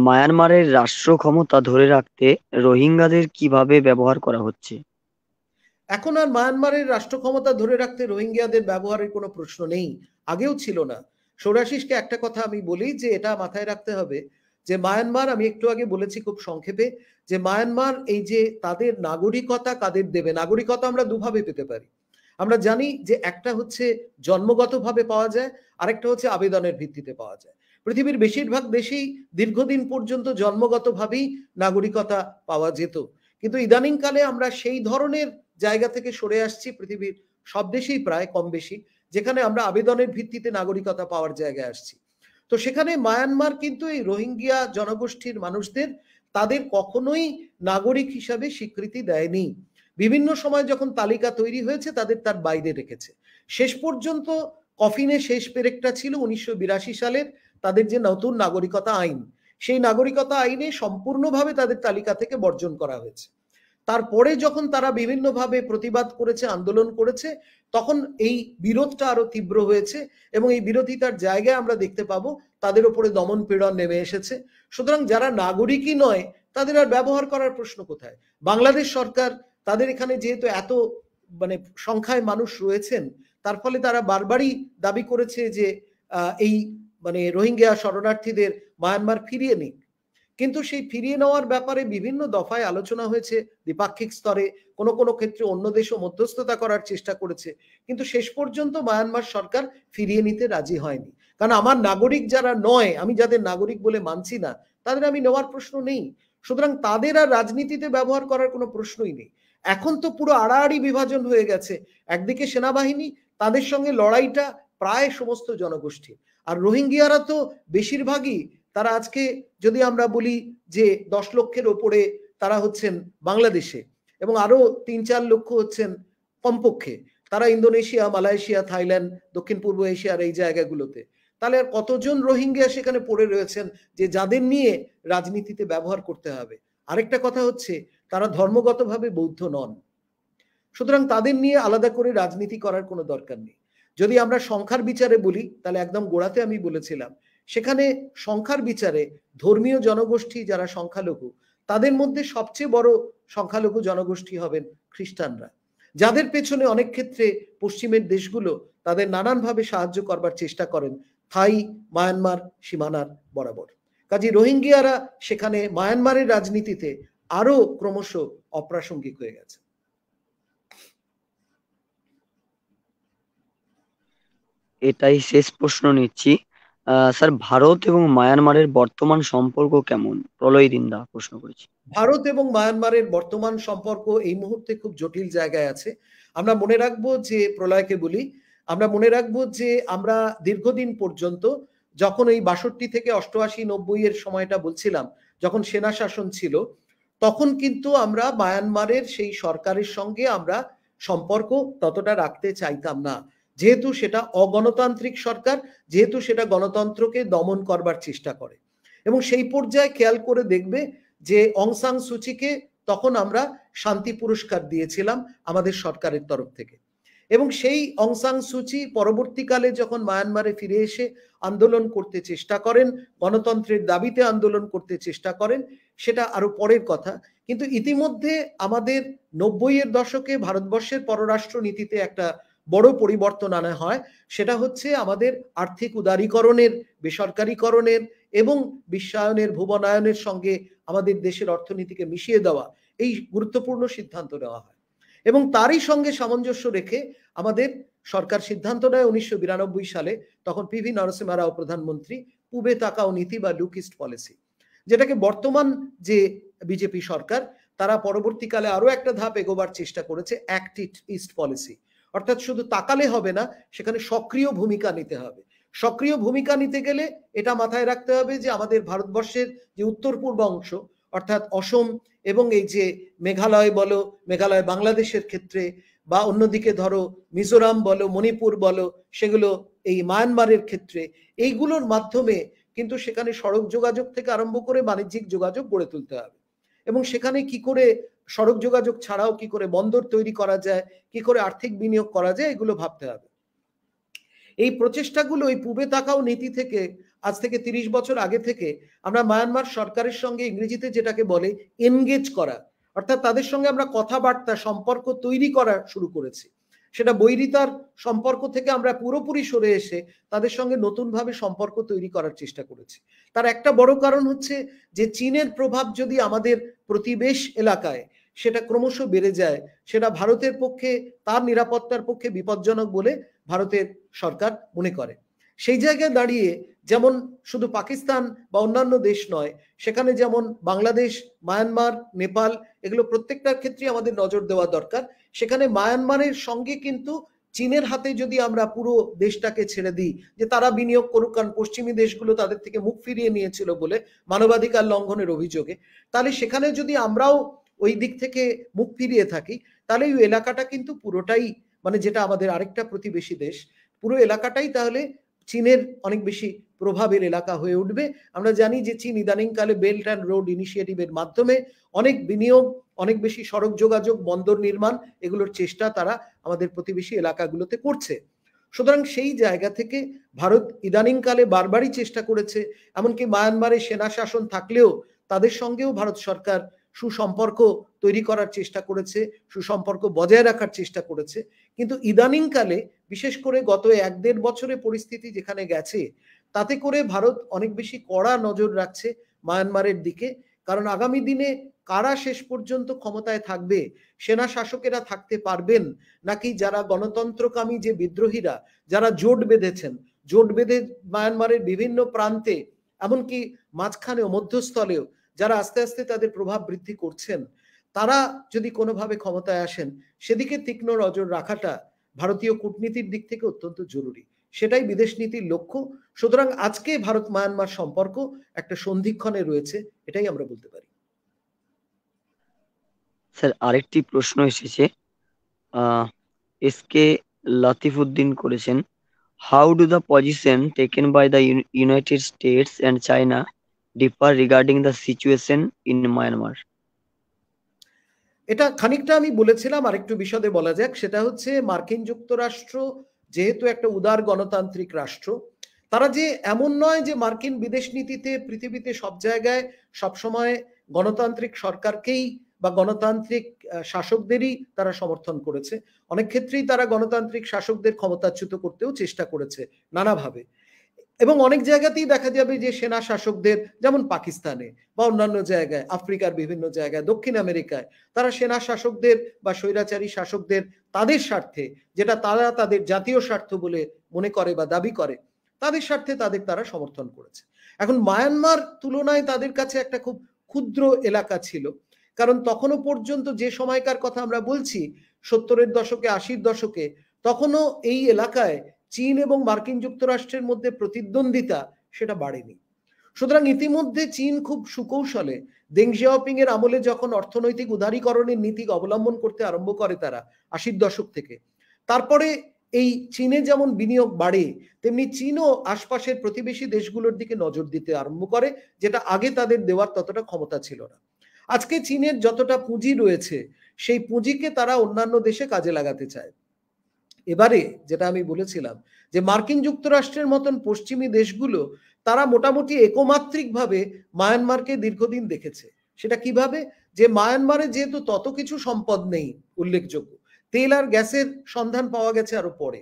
মায়ানমারের রাষ্ট্র ক্ষমতা ধরে রাখতে রোহিঙ্গাদের কিভাবে ব্যবহার করা হচ্ছে এখন আর মায়ানমারের রাষ্ট্র ক্ষমতা ধরে রাখতে রোহিঙ্গিয়াদের ব্যবহারের কোনো প্রশ্ন নেই আগেও ছিল না সৌরাশিসকে একটা কথা আমি বলি যে এটা মাথায় রাখতে হবে যে মায়ানমার আমি একটু আগে বলেছি খুব সংক্ষেপে যে মায়ানমার এই যে তাদের নাগরিকতা কাদের দেবে নাগরিকতা আমরা দুভাবে পেতে পারি আমরা জানি যে একটা হচ্ছে জন্মগতভাবে পাওয়া যায় আরেকটা হচ্ছে আবেদনের ভিত্তিতে পাওয়া যায় পৃথিবীর বেশিরভাগ দেশেই দীর্ঘদিন পর্যন্ত জন্মগতভাবেই নাগরিকতা পাওয়া যেত কিন্তু ইদানিংকালে আমরা সেই ধরনের জায়গা থেকে সরে আসছি পৃথিবীর সব দেশেই প্রায় কম বেশি যেখানে আমরা আবেদনের ভিত্তিতে নাগরিকতা পাওয়ার জায়গায় আসছি তো সেখানে মায়ানমার কিন্তু এই রোহিঙ্গিয়া জনগোষ্ঠীর মানুষদের তাদের কখনোই নাগরিক হিসাবে স্বীকৃতি দেয়নি বিভিন্ন সময় যখন তালিকা তৈরি হয়েছে তাদের তার বাইরে রেখেছে শেষ পর্যন্ত কফিনে শেষ পেরেকটা ছিল উনিশশো সালের তাদের যে নতুন নাগরিকতা আইন সেই নাগরিকতা আইনে সম্পূর্ণভাবে তাদের তালিকা থেকে বর্জন করা হয়েছে তারপরে যখন তারা বিভিন্নভাবে প্রতিবাদ করেছে আন্দোলন করেছে তখন এই বিরোধটা আরো তীব্র হয়েছে এবং এই বিরোধিতার জায়গায় আমরা দেখতে পাবো তাদের ওপরে দমন পীড়ন নেমে এসেছে সুতরাং যারা নাগরিকই নয় তাদের আর ব্যবহার করার প্রশ্ন কোথায় বাংলাদেশ সরকার তাদের এখানে যেহেতু এত মানে সংখ্যায় মানুষ রয়েছেন তার ফলে তারা বারবারই দাবি করেছে যে এই মানে রোহিঙ্গা শরণার্থীদের মায়ানমার ফিরিয়ে নিক কিন্তু সেই ফিরিয়ে নেওয়ার ব্যাপারে বিভিন্ন দফায় আলোচনা হয়েছে দ্বিপাক্ষিক স্তরে কোনো কোনো ক্ষেত্রে অন্য দেশও মধ্যস্থতা করার চেষ্টা করেছে কিন্তু শেষ পর্যন্ত মায়ানমার সরকার ফিরিয়ে নিতে রাজি হয়নি কারণ আমার নাগরিক যারা নয় আমি যাদের নাগরিক বলে মানছি না তাদের আমি নেওয়ার প্রশ্ন নেই সুতরাং তাদের আর রাজনীতিতে ব্যবহার করার কোনো প্রশ্নই নেই এখন তো পুরো আড়াআড়ি বিভাজন হয়ে গেছে একদিকে সেনাবাহিনী তাদের সঙ্গে লড়াইটা প্রায় সমস্ত জনগোষ্ঠী আর রোহিঙ্গিয়ারা তো বেশিরভাগই তারা আজকে যদি আমরা বলি যে দশ লক্ষের ওপরে তারা হচ্ছেন বাংলাদেশে এবং আরো তিন চার লক্ষ হচ্ছেন কমপক্ষে তারা ইন্দোনেশিয়া মালয়েশিয়া থাইল্যান্ড দক্ষিণ পূর্ব এশিয়ার এই জায়গাগুলোতে তাহলে আর কতজন রোহিঙ্গা সেখানে পড়ে রয়েছেন যে যাদের নিয়ে রাজনীতিতে ব্যবহার করতে হবে আরেকটা কথা হচ্ছে তারা ধর্মগতভাবে বৌদ্ধ নন সুতরাং তাদের নিয়ে আলাদা করে রাজনীতি করার কোনো দরকার নেই যদি আমরা সংখ্যার বিচারে বলি তাহলে একদম গোড়াতে আমি বলেছিলাম সেখানে সংখ্যার বিচারে ধর্মীয় জনগোষ্ঠী যারা সংখ্যালঘু তাদের মধ্যে সবচেয়ে বড় সংখ্যালঘু জনগোষ্ঠী হবেন খ্রিস্টানরা যাদের পেছনে অনেক ক্ষেত্রে পশ্চিমের দেশগুলো তাদের নানানভাবে সাহায্য করবার চেষ্টা করেন থাই মায়ানমার সীমানার বরাবর কাজে রোহিঙ্গিয়ারা সেখানে মায়ানমারের রাজনীতিতে আরো ক্রমশ অপ্রাসঙ্গিক হয়ে গেছে এটাই শেষ প্রশ্ন নিচ্ছি স্যার ভারত এবং মায়ানমারের বর্তমান সম্পর্ক কেমন প্রলয় দিন্দা প্রশ্ন করেছি ভারত এবং মায়ানমারের বর্তমান সম্পর্ক এই মুহূর্তে খুব জটিল জায়গায় আছে আমরা মনে রাখবো যে প্রলয়কে বলি আমরা মনে রাখবো যে আমরা দীর্ঘদিন পর্যন্ত যখন এই বাষট্টি থেকে অষ্টআশি নব্বই এর সময়টা বলছিলাম যখন সেনা শাসন ছিল তখন কিন্তু আমরা মায়ানমারের সেই সরকারের সঙ্গে আমরা সম্পর্ক ততটা রাখতে চাইতাম না যেহেতু সেটা অগণতান্ত্রিক সরকার যেহেতু সেটা গণতন্ত্রকে দমন করবার চেষ্টা করে এবং সেই পর্যায়ে খেয়াল করে দেখবে যে অংসাং সুচিকে তখন আমরা শান্তি পুরস্কার দিয়েছিলাম আমাদের সরকারের তরফ থেকে এবং সেই অংসাং সুচি পরবর্তীকালে যখন মায়ানমারে ফিরে এসে আন্দোলন করতে চেষ্টা করেন গণতন্ত্রের দাবিতে আন্দোলন করতে চেষ্টা করেন সেটা আরো পরের কথা কিন্তু ইতিমধ্যে আমাদের নব্বইয়ের দশকে ভারতবর্ষের পররাষ্ট্র নীতিতে একটা বড় পরিবর্তন আনা হয় সেটা হচ্ছে আমাদের আর্থিক উদারীকরণের বেসরকারীকরণের এবং বিশ্বায়নের ভুবনায়নের সঙ্গে আমাদের দেশের অর্থনীতিকে মিশিয়ে দেওয়া এই গুরুত্বপূর্ণ সিদ্ধান্ত নেওয়া হয় এবং তারই সঙ্গে সামঞ্জস্য রেখে আমাদের সরকার সিদ্ধান্ত নেয় উনিশশো সালে তখন পিভি নরসিমা রাও প্রধানমন্ত্রী পুবে তাকাও নীতি বা লুকিস্ট পলিসি যেটাকে বর্তমান যে বিজেপি সরকার তারা পরবর্তীকালে আরো একটা ধাপ এগোবার চেষ্টা করেছে অ্যাক্ট ইস্ট পলিসি অর্থাৎ শুধু তাকালে হবে না সেখানে সক্রিয় ভূমিকা নিতে হবে সক্রিয় ভূমিকা নিতে গেলে এটা মাথায় রাখতে হবে যে আমাদের ভারতবর্ষের যে উত্তর পূর্ব অংশ অর্থাৎ অসম এবং এই যে মেঘালয় বলো মেঘালয় বাংলাদেশের ক্ষেত্রে বা অন্যদিকে ধরো মিজোরাম বলো মণিপুর বলো সেগুলো এই মায়ানমারের ক্ষেত্রে এইগুলোর মাধ্যমে কিন্তু সেখানে সড়ক যোগাযোগ থেকে আরম্ভ করে বাণিজ্যিক যোগাযোগ গড়ে তুলতে হবে এবং সেখানে কি করে সড়ক যোগাযোগ ছাড়াও কি করে বন্দর তৈরি করা যায় কি করে আর্থিক বিনিয়োগ করা যায় এগুলো ভাবতে হবে এই প্রচেষ্টাগুলো এই পূবে তাকাও নীতি থেকে আজ থেকে তিরিশ বছর আগে থেকে আমরা মায়ানমার সরকারের সঙ্গে ইংরেজিতে যেটাকে বলে এনগেজ করা অর্থাৎ তাদের সঙ্গে আমরা কথাবার্তা সম্পর্ক তৈরি করা শুরু করেছি সেটা বৈরিতার সম্পর্ক থেকে আমরা পুরোপুরি সরে এসে তাদের সঙ্গে নতুনভাবে সম্পর্ক তৈরি করার চেষ্টা করেছি তার একটা বড় কারণ হচ্ছে যে চীনের প্রভাব যদি আমাদের প্রতিবেশ এলাকায় সেটা ক্রমশ বেড়ে যায় সেটা ভারতের পক্ষে তার নিরাপত্তার পক্ষে বিপজ্জনক বলে ভারতের সরকার মনে করে সেই জায়গায় দাঁড়িয়ে যেমন শুধু পাকিস্তান বা অন্যান্য দেশ নয় সেখানে যেমন বাংলাদেশ মায়ানমার নেপাল এগুলো প্রত্যেকটার ক্ষেত্রে আমাদের নজর দেওয়া দরকার সেখানে মায়ানমারের সঙ্গে কিন্তু চীনের হাতে যদি আমরা পুরো দেশটাকে ছেড়ে দিই যে তারা বিনিয়োগ করুক কারণ পশ্চিমী দেশগুলো তাদের থেকে মুখ ফিরিয়ে নিয়েছিল বলে মানবাধিকার লঙ্ঘনের অভিযোগে তাহলে সেখানে যদি আমরাও ওই দিক থেকে মুখ ফিরিয়ে থাকি তাহলে ওই এলাকাটা কিন্তু পুরোটাই মানে যেটা আমাদের আরেকটা প্রতিবেশী দেশ পুরো এলাকাটাই তাহলে চীনের অনেক বেশি প্রভাবের এলাকা হয়ে উঠবে আমরা জানি যে চীন ইদানিংকালে বেল্ট অ্যান্ড রোড ইনিশিয়েটিভের মাধ্যমে অনেক বিনিয়োগ অনেক বেশি সড়ক যোগাযোগ বন্দর নির্মাণ এগুলোর চেষ্টা তারা আমাদের প্রতিবেশী এলাকাগুলোতে করছে সুতরাং সেই জায়গা থেকে ভারত ইদানিংকালে বারবারই চেষ্টা করেছে এমনকি মায়ানমারে সেনা শাসন থাকলেও তাদের সঙ্গেও ভারত সরকার সুসম্পর্ক তৈরি করার চেষ্টা করেছে সুসম্পর্ক বজায় রাখার চেষ্টা করেছে কিন্তু ইদানিংকালে বিশেষ করে গত এক দেড় বছরে পরিস্থিতি যেখানে গেছে তাতে করে ভারত অনেক বেশি কড়া নজর রাখছে মায়ানমারের দিকে কারণ আগামী দিনে কারা শেষ পর্যন্ত ক্ষমতায় থাকবে সেনা শাসকেরা থাকতে পারবেন নাকি যারা গণতন্ত্রকামী যে বিদ্রোহীরা যারা জোট বেঁধেছেন জোট বেঁধে মায়ানমারের বিভিন্ন প্রান্তে এমনকি মাঝখানেও মধ্যস্থলেও যারা আস্তে আস্তে তাদের প্রভাব বৃদ্ধি করছেন তারা যদি কোনোভাবে ক্ষমতায় আসেন সেদিকে তীক্ষ্ণ নজর রাখাটা ভারতীয় কূটনীতির দিক থেকে অত্যন্ত জরুরি সেটাই বিদেশ নীতির লক্ষ্য সুতরাং আজকে ভারত মায়ানমার সম্পর্ক একটা সন্ধিক্ষণে রয়েছে এটাই আমরা বলতে পারি স্যার আরেকটি প্রশ্ন এসেছে এস কে লাতিফুদ্দিন করেছেন how do the position taken by the United States and China deeper regarding the situation in Myanmar এটা খানিকটা আমি বলেছিলাম আরেকটু বিশদে বলা যাক সেটা হচ্ছে মার্কিন যুক্তরাষ্ট্র যেহেতু একটা উদার গণতান্ত্রিক রাষ্ট্র তারা যে এমন নয় যে মার্কিন বিদেশ নীতিতে পৃথিবীতে সব জায়গায় সবসময় গণতান্ত্রিক সরকারকেই বা গণতান্ত্রিক শাসকদেরই তারা সমর্থন করেছে অনেক ক্ষেত্রেই তারা গণতান্ত্রিক শাসকদের ক্ষমতাচ্যুত করতেও চেষ্টা করেছে নানাভাবে এবং অনেক জায়গাতেই দেখা যাবে যে সেনা শাসকদের যেমন পাকিস্তানে বা অন্যান্য জায়গায় আফ্রিকার বিভিন্ন জায়গায় দক্ষিণ আমেরিকায় তারা সেনা শাসকদের বা স্বৈরাচারী শাসকদের তাদের স্বার্থে যেটা তারা তাদের জাতীয় স্বার্থ বলে মনে করে বা দাবি করে তাদের স্বার্থে তাদের তারা সমর্থন করেছে এখন মায়ানমার তুলনায় তাদের কাছে একটা খুব ক্ষুদ্র এলাকা ছিল কারণ তখনও পর্যন্ত যে সময়কার কথা আমরা বলছি সত্তরের দশকে আশির দশকে তখনও এই এলাকায় চীন এবং মার্কিন যুক্তরাষ্ট্রের মধ্যে প্রতিদ্বন্দ্বিতা সেটা বাড়েনি সুতরাং ইতিমধ্যে চীন খুব সুকৌশলে দেংজিয়াওপিং এর আমলে যখন অর্থনৈতিক উদারীকরণের নীতি অবলম্বন করতে আরম্ভ করে তারা আশির দশক থেকে তারপরে এই চীনে যেমন বিনিয়োগ বাড়ে তেমনি চীনও আশপাশের প্রতিবেশী দেশগুলোর দিকে নজর দিতে আরম্ভ করে যেটা আগে তাদের দেওয়ার ততটা ক্ষমতা ছিল না আজকে চীনের যতটা পুঁজি রয়েছে সেই পুঁজিকে তারা অন্যান্য দেশে কাজে লাগাতে চায় এবারে যেটা আমি বলেছিলাম যে মার্কিন যুক্তরাষ্ট্রের মতন পশ্চিমী দেশগুলো তারা মোটামুটি একমাত্রিকভাবে মায়ানমারকে দীর্ঘদিন দেখেছে সেটা কিভাবে যে মায়ানমারে যেহেতু তত কিছু সম্পদ নেই উল্লেখযোগ্য তেল আর গ্যাসের সন্ধান পাওয়া গেছে আরো পরে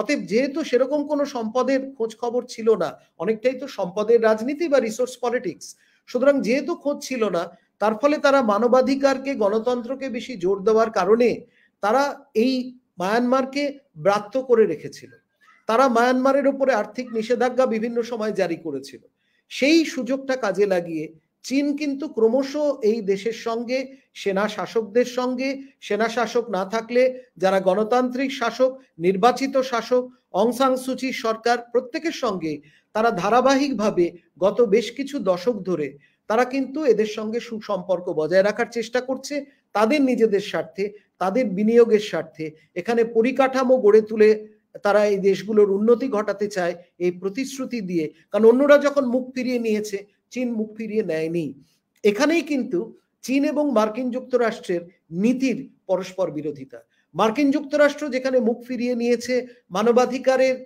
অতএব যেহেতু সেরকম কোনো সম্পদের খোঁজ খবর ছিল না অনেকটাই তো সম্পদের রাজনীতি বা রিসোর্স পলিটিক্স সুতরাং যেহেতু খোঁজ ছিল না তার ফলে তারা মানবাধিকারকে গণতন্ত্রকে বেশি জোর দেওয়ার কারণে তারা এই মায়ানমারকে ব্রাত্য করে রেখেছিল তারা মায়ানমারের উপরে আর্থিক নিষেধাজ্ঞা বিভিন্ন সময় জারি করেছিল সেই সুযোগটা কাজে লাগিয়ে চীন কিন্তু ক্রমশ এই দেশের সঙ্গে সেনা শাসকদের সঙ্গে সেনা শাসক না থাকলে যারা গণতান্ত্রিক শাসক নির্বাচিত শাসক অংসাং সুচি সরকার প্রত্যেকের সঙ্গে তারা ধারাবাহিকভাবে গত বেশ কিছু দশক ধরে তারা কিন্তু এদের সঙ্গে সুসম্পর্ক বজায় রাখার চেষ্টা করছে তাদের নিজেদের স্বার্থে তাদের বিনিয়োগের স্বার্থে এখানে পরিকাঠামো গড়ে তুলে তারা এই দেশগুলোর উন্নতি ঘটাতে চায় এই প্রতিশ্রুতি দিয়ে কারণ অন্যরা যখন মুখ ফিরিয়ে নিয়েছে চীন মুখ ফিরিয়ে নেয়নি এখানেই কিন্তু চীন এবং মার্কিন যুক্তরাষ্ট্রের নীতির পরস্পর বিরোধিতা মার্কিন যুক্তরাষ্ট্র যেখানে মুখ ফিরিয়ে নিয়েছে মানবাধিকারের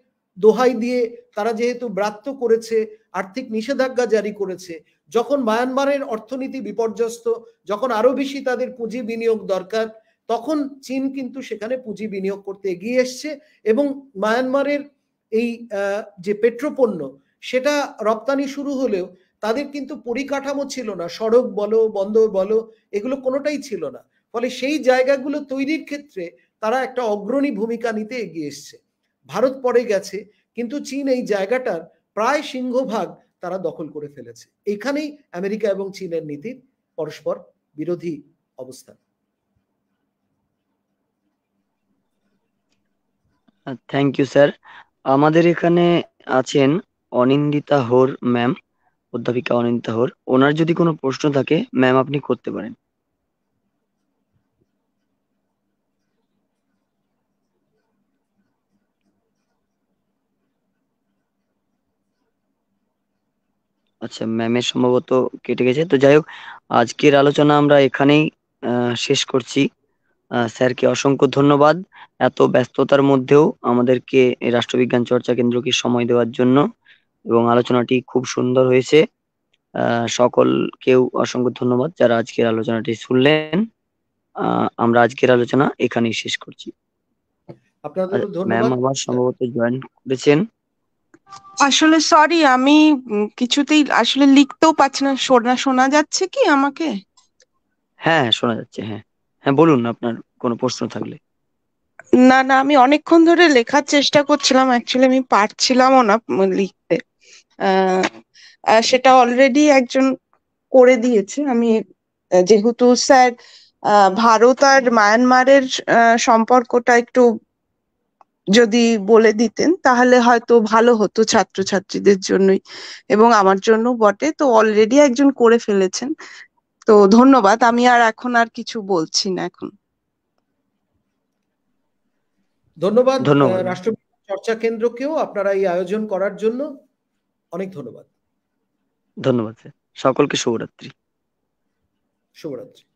দোহাই দিয়ে তারা যেহেতু ব্রাত্য করেছে আর্থিক নিষেধাজ্ঞা জারি করেছে যখন মায়ানমারের অর্থনীতি বিপর্যস্ত যখন আরো বেশি তাদের পুঁজি বিনিয়োগ দরকার তখন চীন কিন্তু সেখানে পুঁজি বিনিয়োগ করতে এগিয়ে এসছে এবং মায়ানমারের এই যে পেট্রোপণ্য সেটা রপ্তানি শুরু হলেও তাদের কিন্তু পরিকাঠামো ছিল না সড়ক বলো বন্দর বলো এগুলো কোনোটাই ছিল না ফলে সেই জায়গাগুলো তৈরির ক্ষেত্রে তারা একটা অগ্রণী ভূমিকা নিতে এগিয়ে এসছে ভারত পরে গেছে কিন্তু চীন এই জায়গাটার প্রায় সিংহভাগ তারা দখল করে ফেলেছে এখানেই আমেরিকা এবং চীনের নীতির পরস্পর বিরোধী অবস্থান থ্যাংক ইউ স্যার আমাদের এখানে আছেন অনিন্দিতা হোর ম্যাম অধ্যাপিকা অনিন্দিতা হোর ওনার যদি কোনো প্রশ্ন থাকে ম্যাম আপনি করতে পারেন আচ্ছা ম্যামের সম্ভবত কেটে গেছে তো যাই হোক আজকের আলোচনা আমরা এখানেই শেষ করছি স্যারকে অসংখ্য ধন্যবাদ এত ব্যস্ততার মধ্যেও আমাদেরকে রাষ্ট্রবিজ্ঞান চর্চা কেন্দ্রকে সময় দেওয়ার জন্য এবং আলোচনাটি খুব সুন্দর হয়েছে সকলকেও অসংখ্য ধন্যবাদ যারা আজকের আলোচনাটি শুনলেন আমরা আজকের আলোচনা এখানেই শেষ করছি ম্যাম আবার সম্ভবত জয়েন করেছেন আসলে সরি আমি কিছুতেই আসলে লিখতেও পাচ্ছি না শোনা শোনা যাচ্ছে কি আমাকে হ্যাঁ শোনা যাচ্ছে হ্যাঁ হ্যাঁ বলুন আপনার কোনো প্রশ্ন থাকলে না না আমি অনেকক্ষণ ধরে লেখার চেষ্টা করছিলাম অ্যাকচুয়ালি আমি পারছিলামও না লিখতে সেটা অলরেডি একজন করে দিয়েছে আমি যেহেতু স্যার ভারত আর মায়ানমারের সম্পর্কটা একটু যদি বলে দিতেন তাহলে হয়তো ভালো হতো ছাত্রছাত্রীদের জন্যই এবং আমার জন্য বটে তো অলরেডি একজন করে ফেলেছেন তো ধন্যবাদ আমি আর এখন আর কিছু বলছি না এখন ধন্যবাদ রাষ্ট্রপতি চর্চা কেন্দ্রকেও আপনারা এই আয়োজন করার জন্য অনেক ধন্যবাদ ধন্যবাদ সকলকে শুভরাত্রি শুভরাত্রি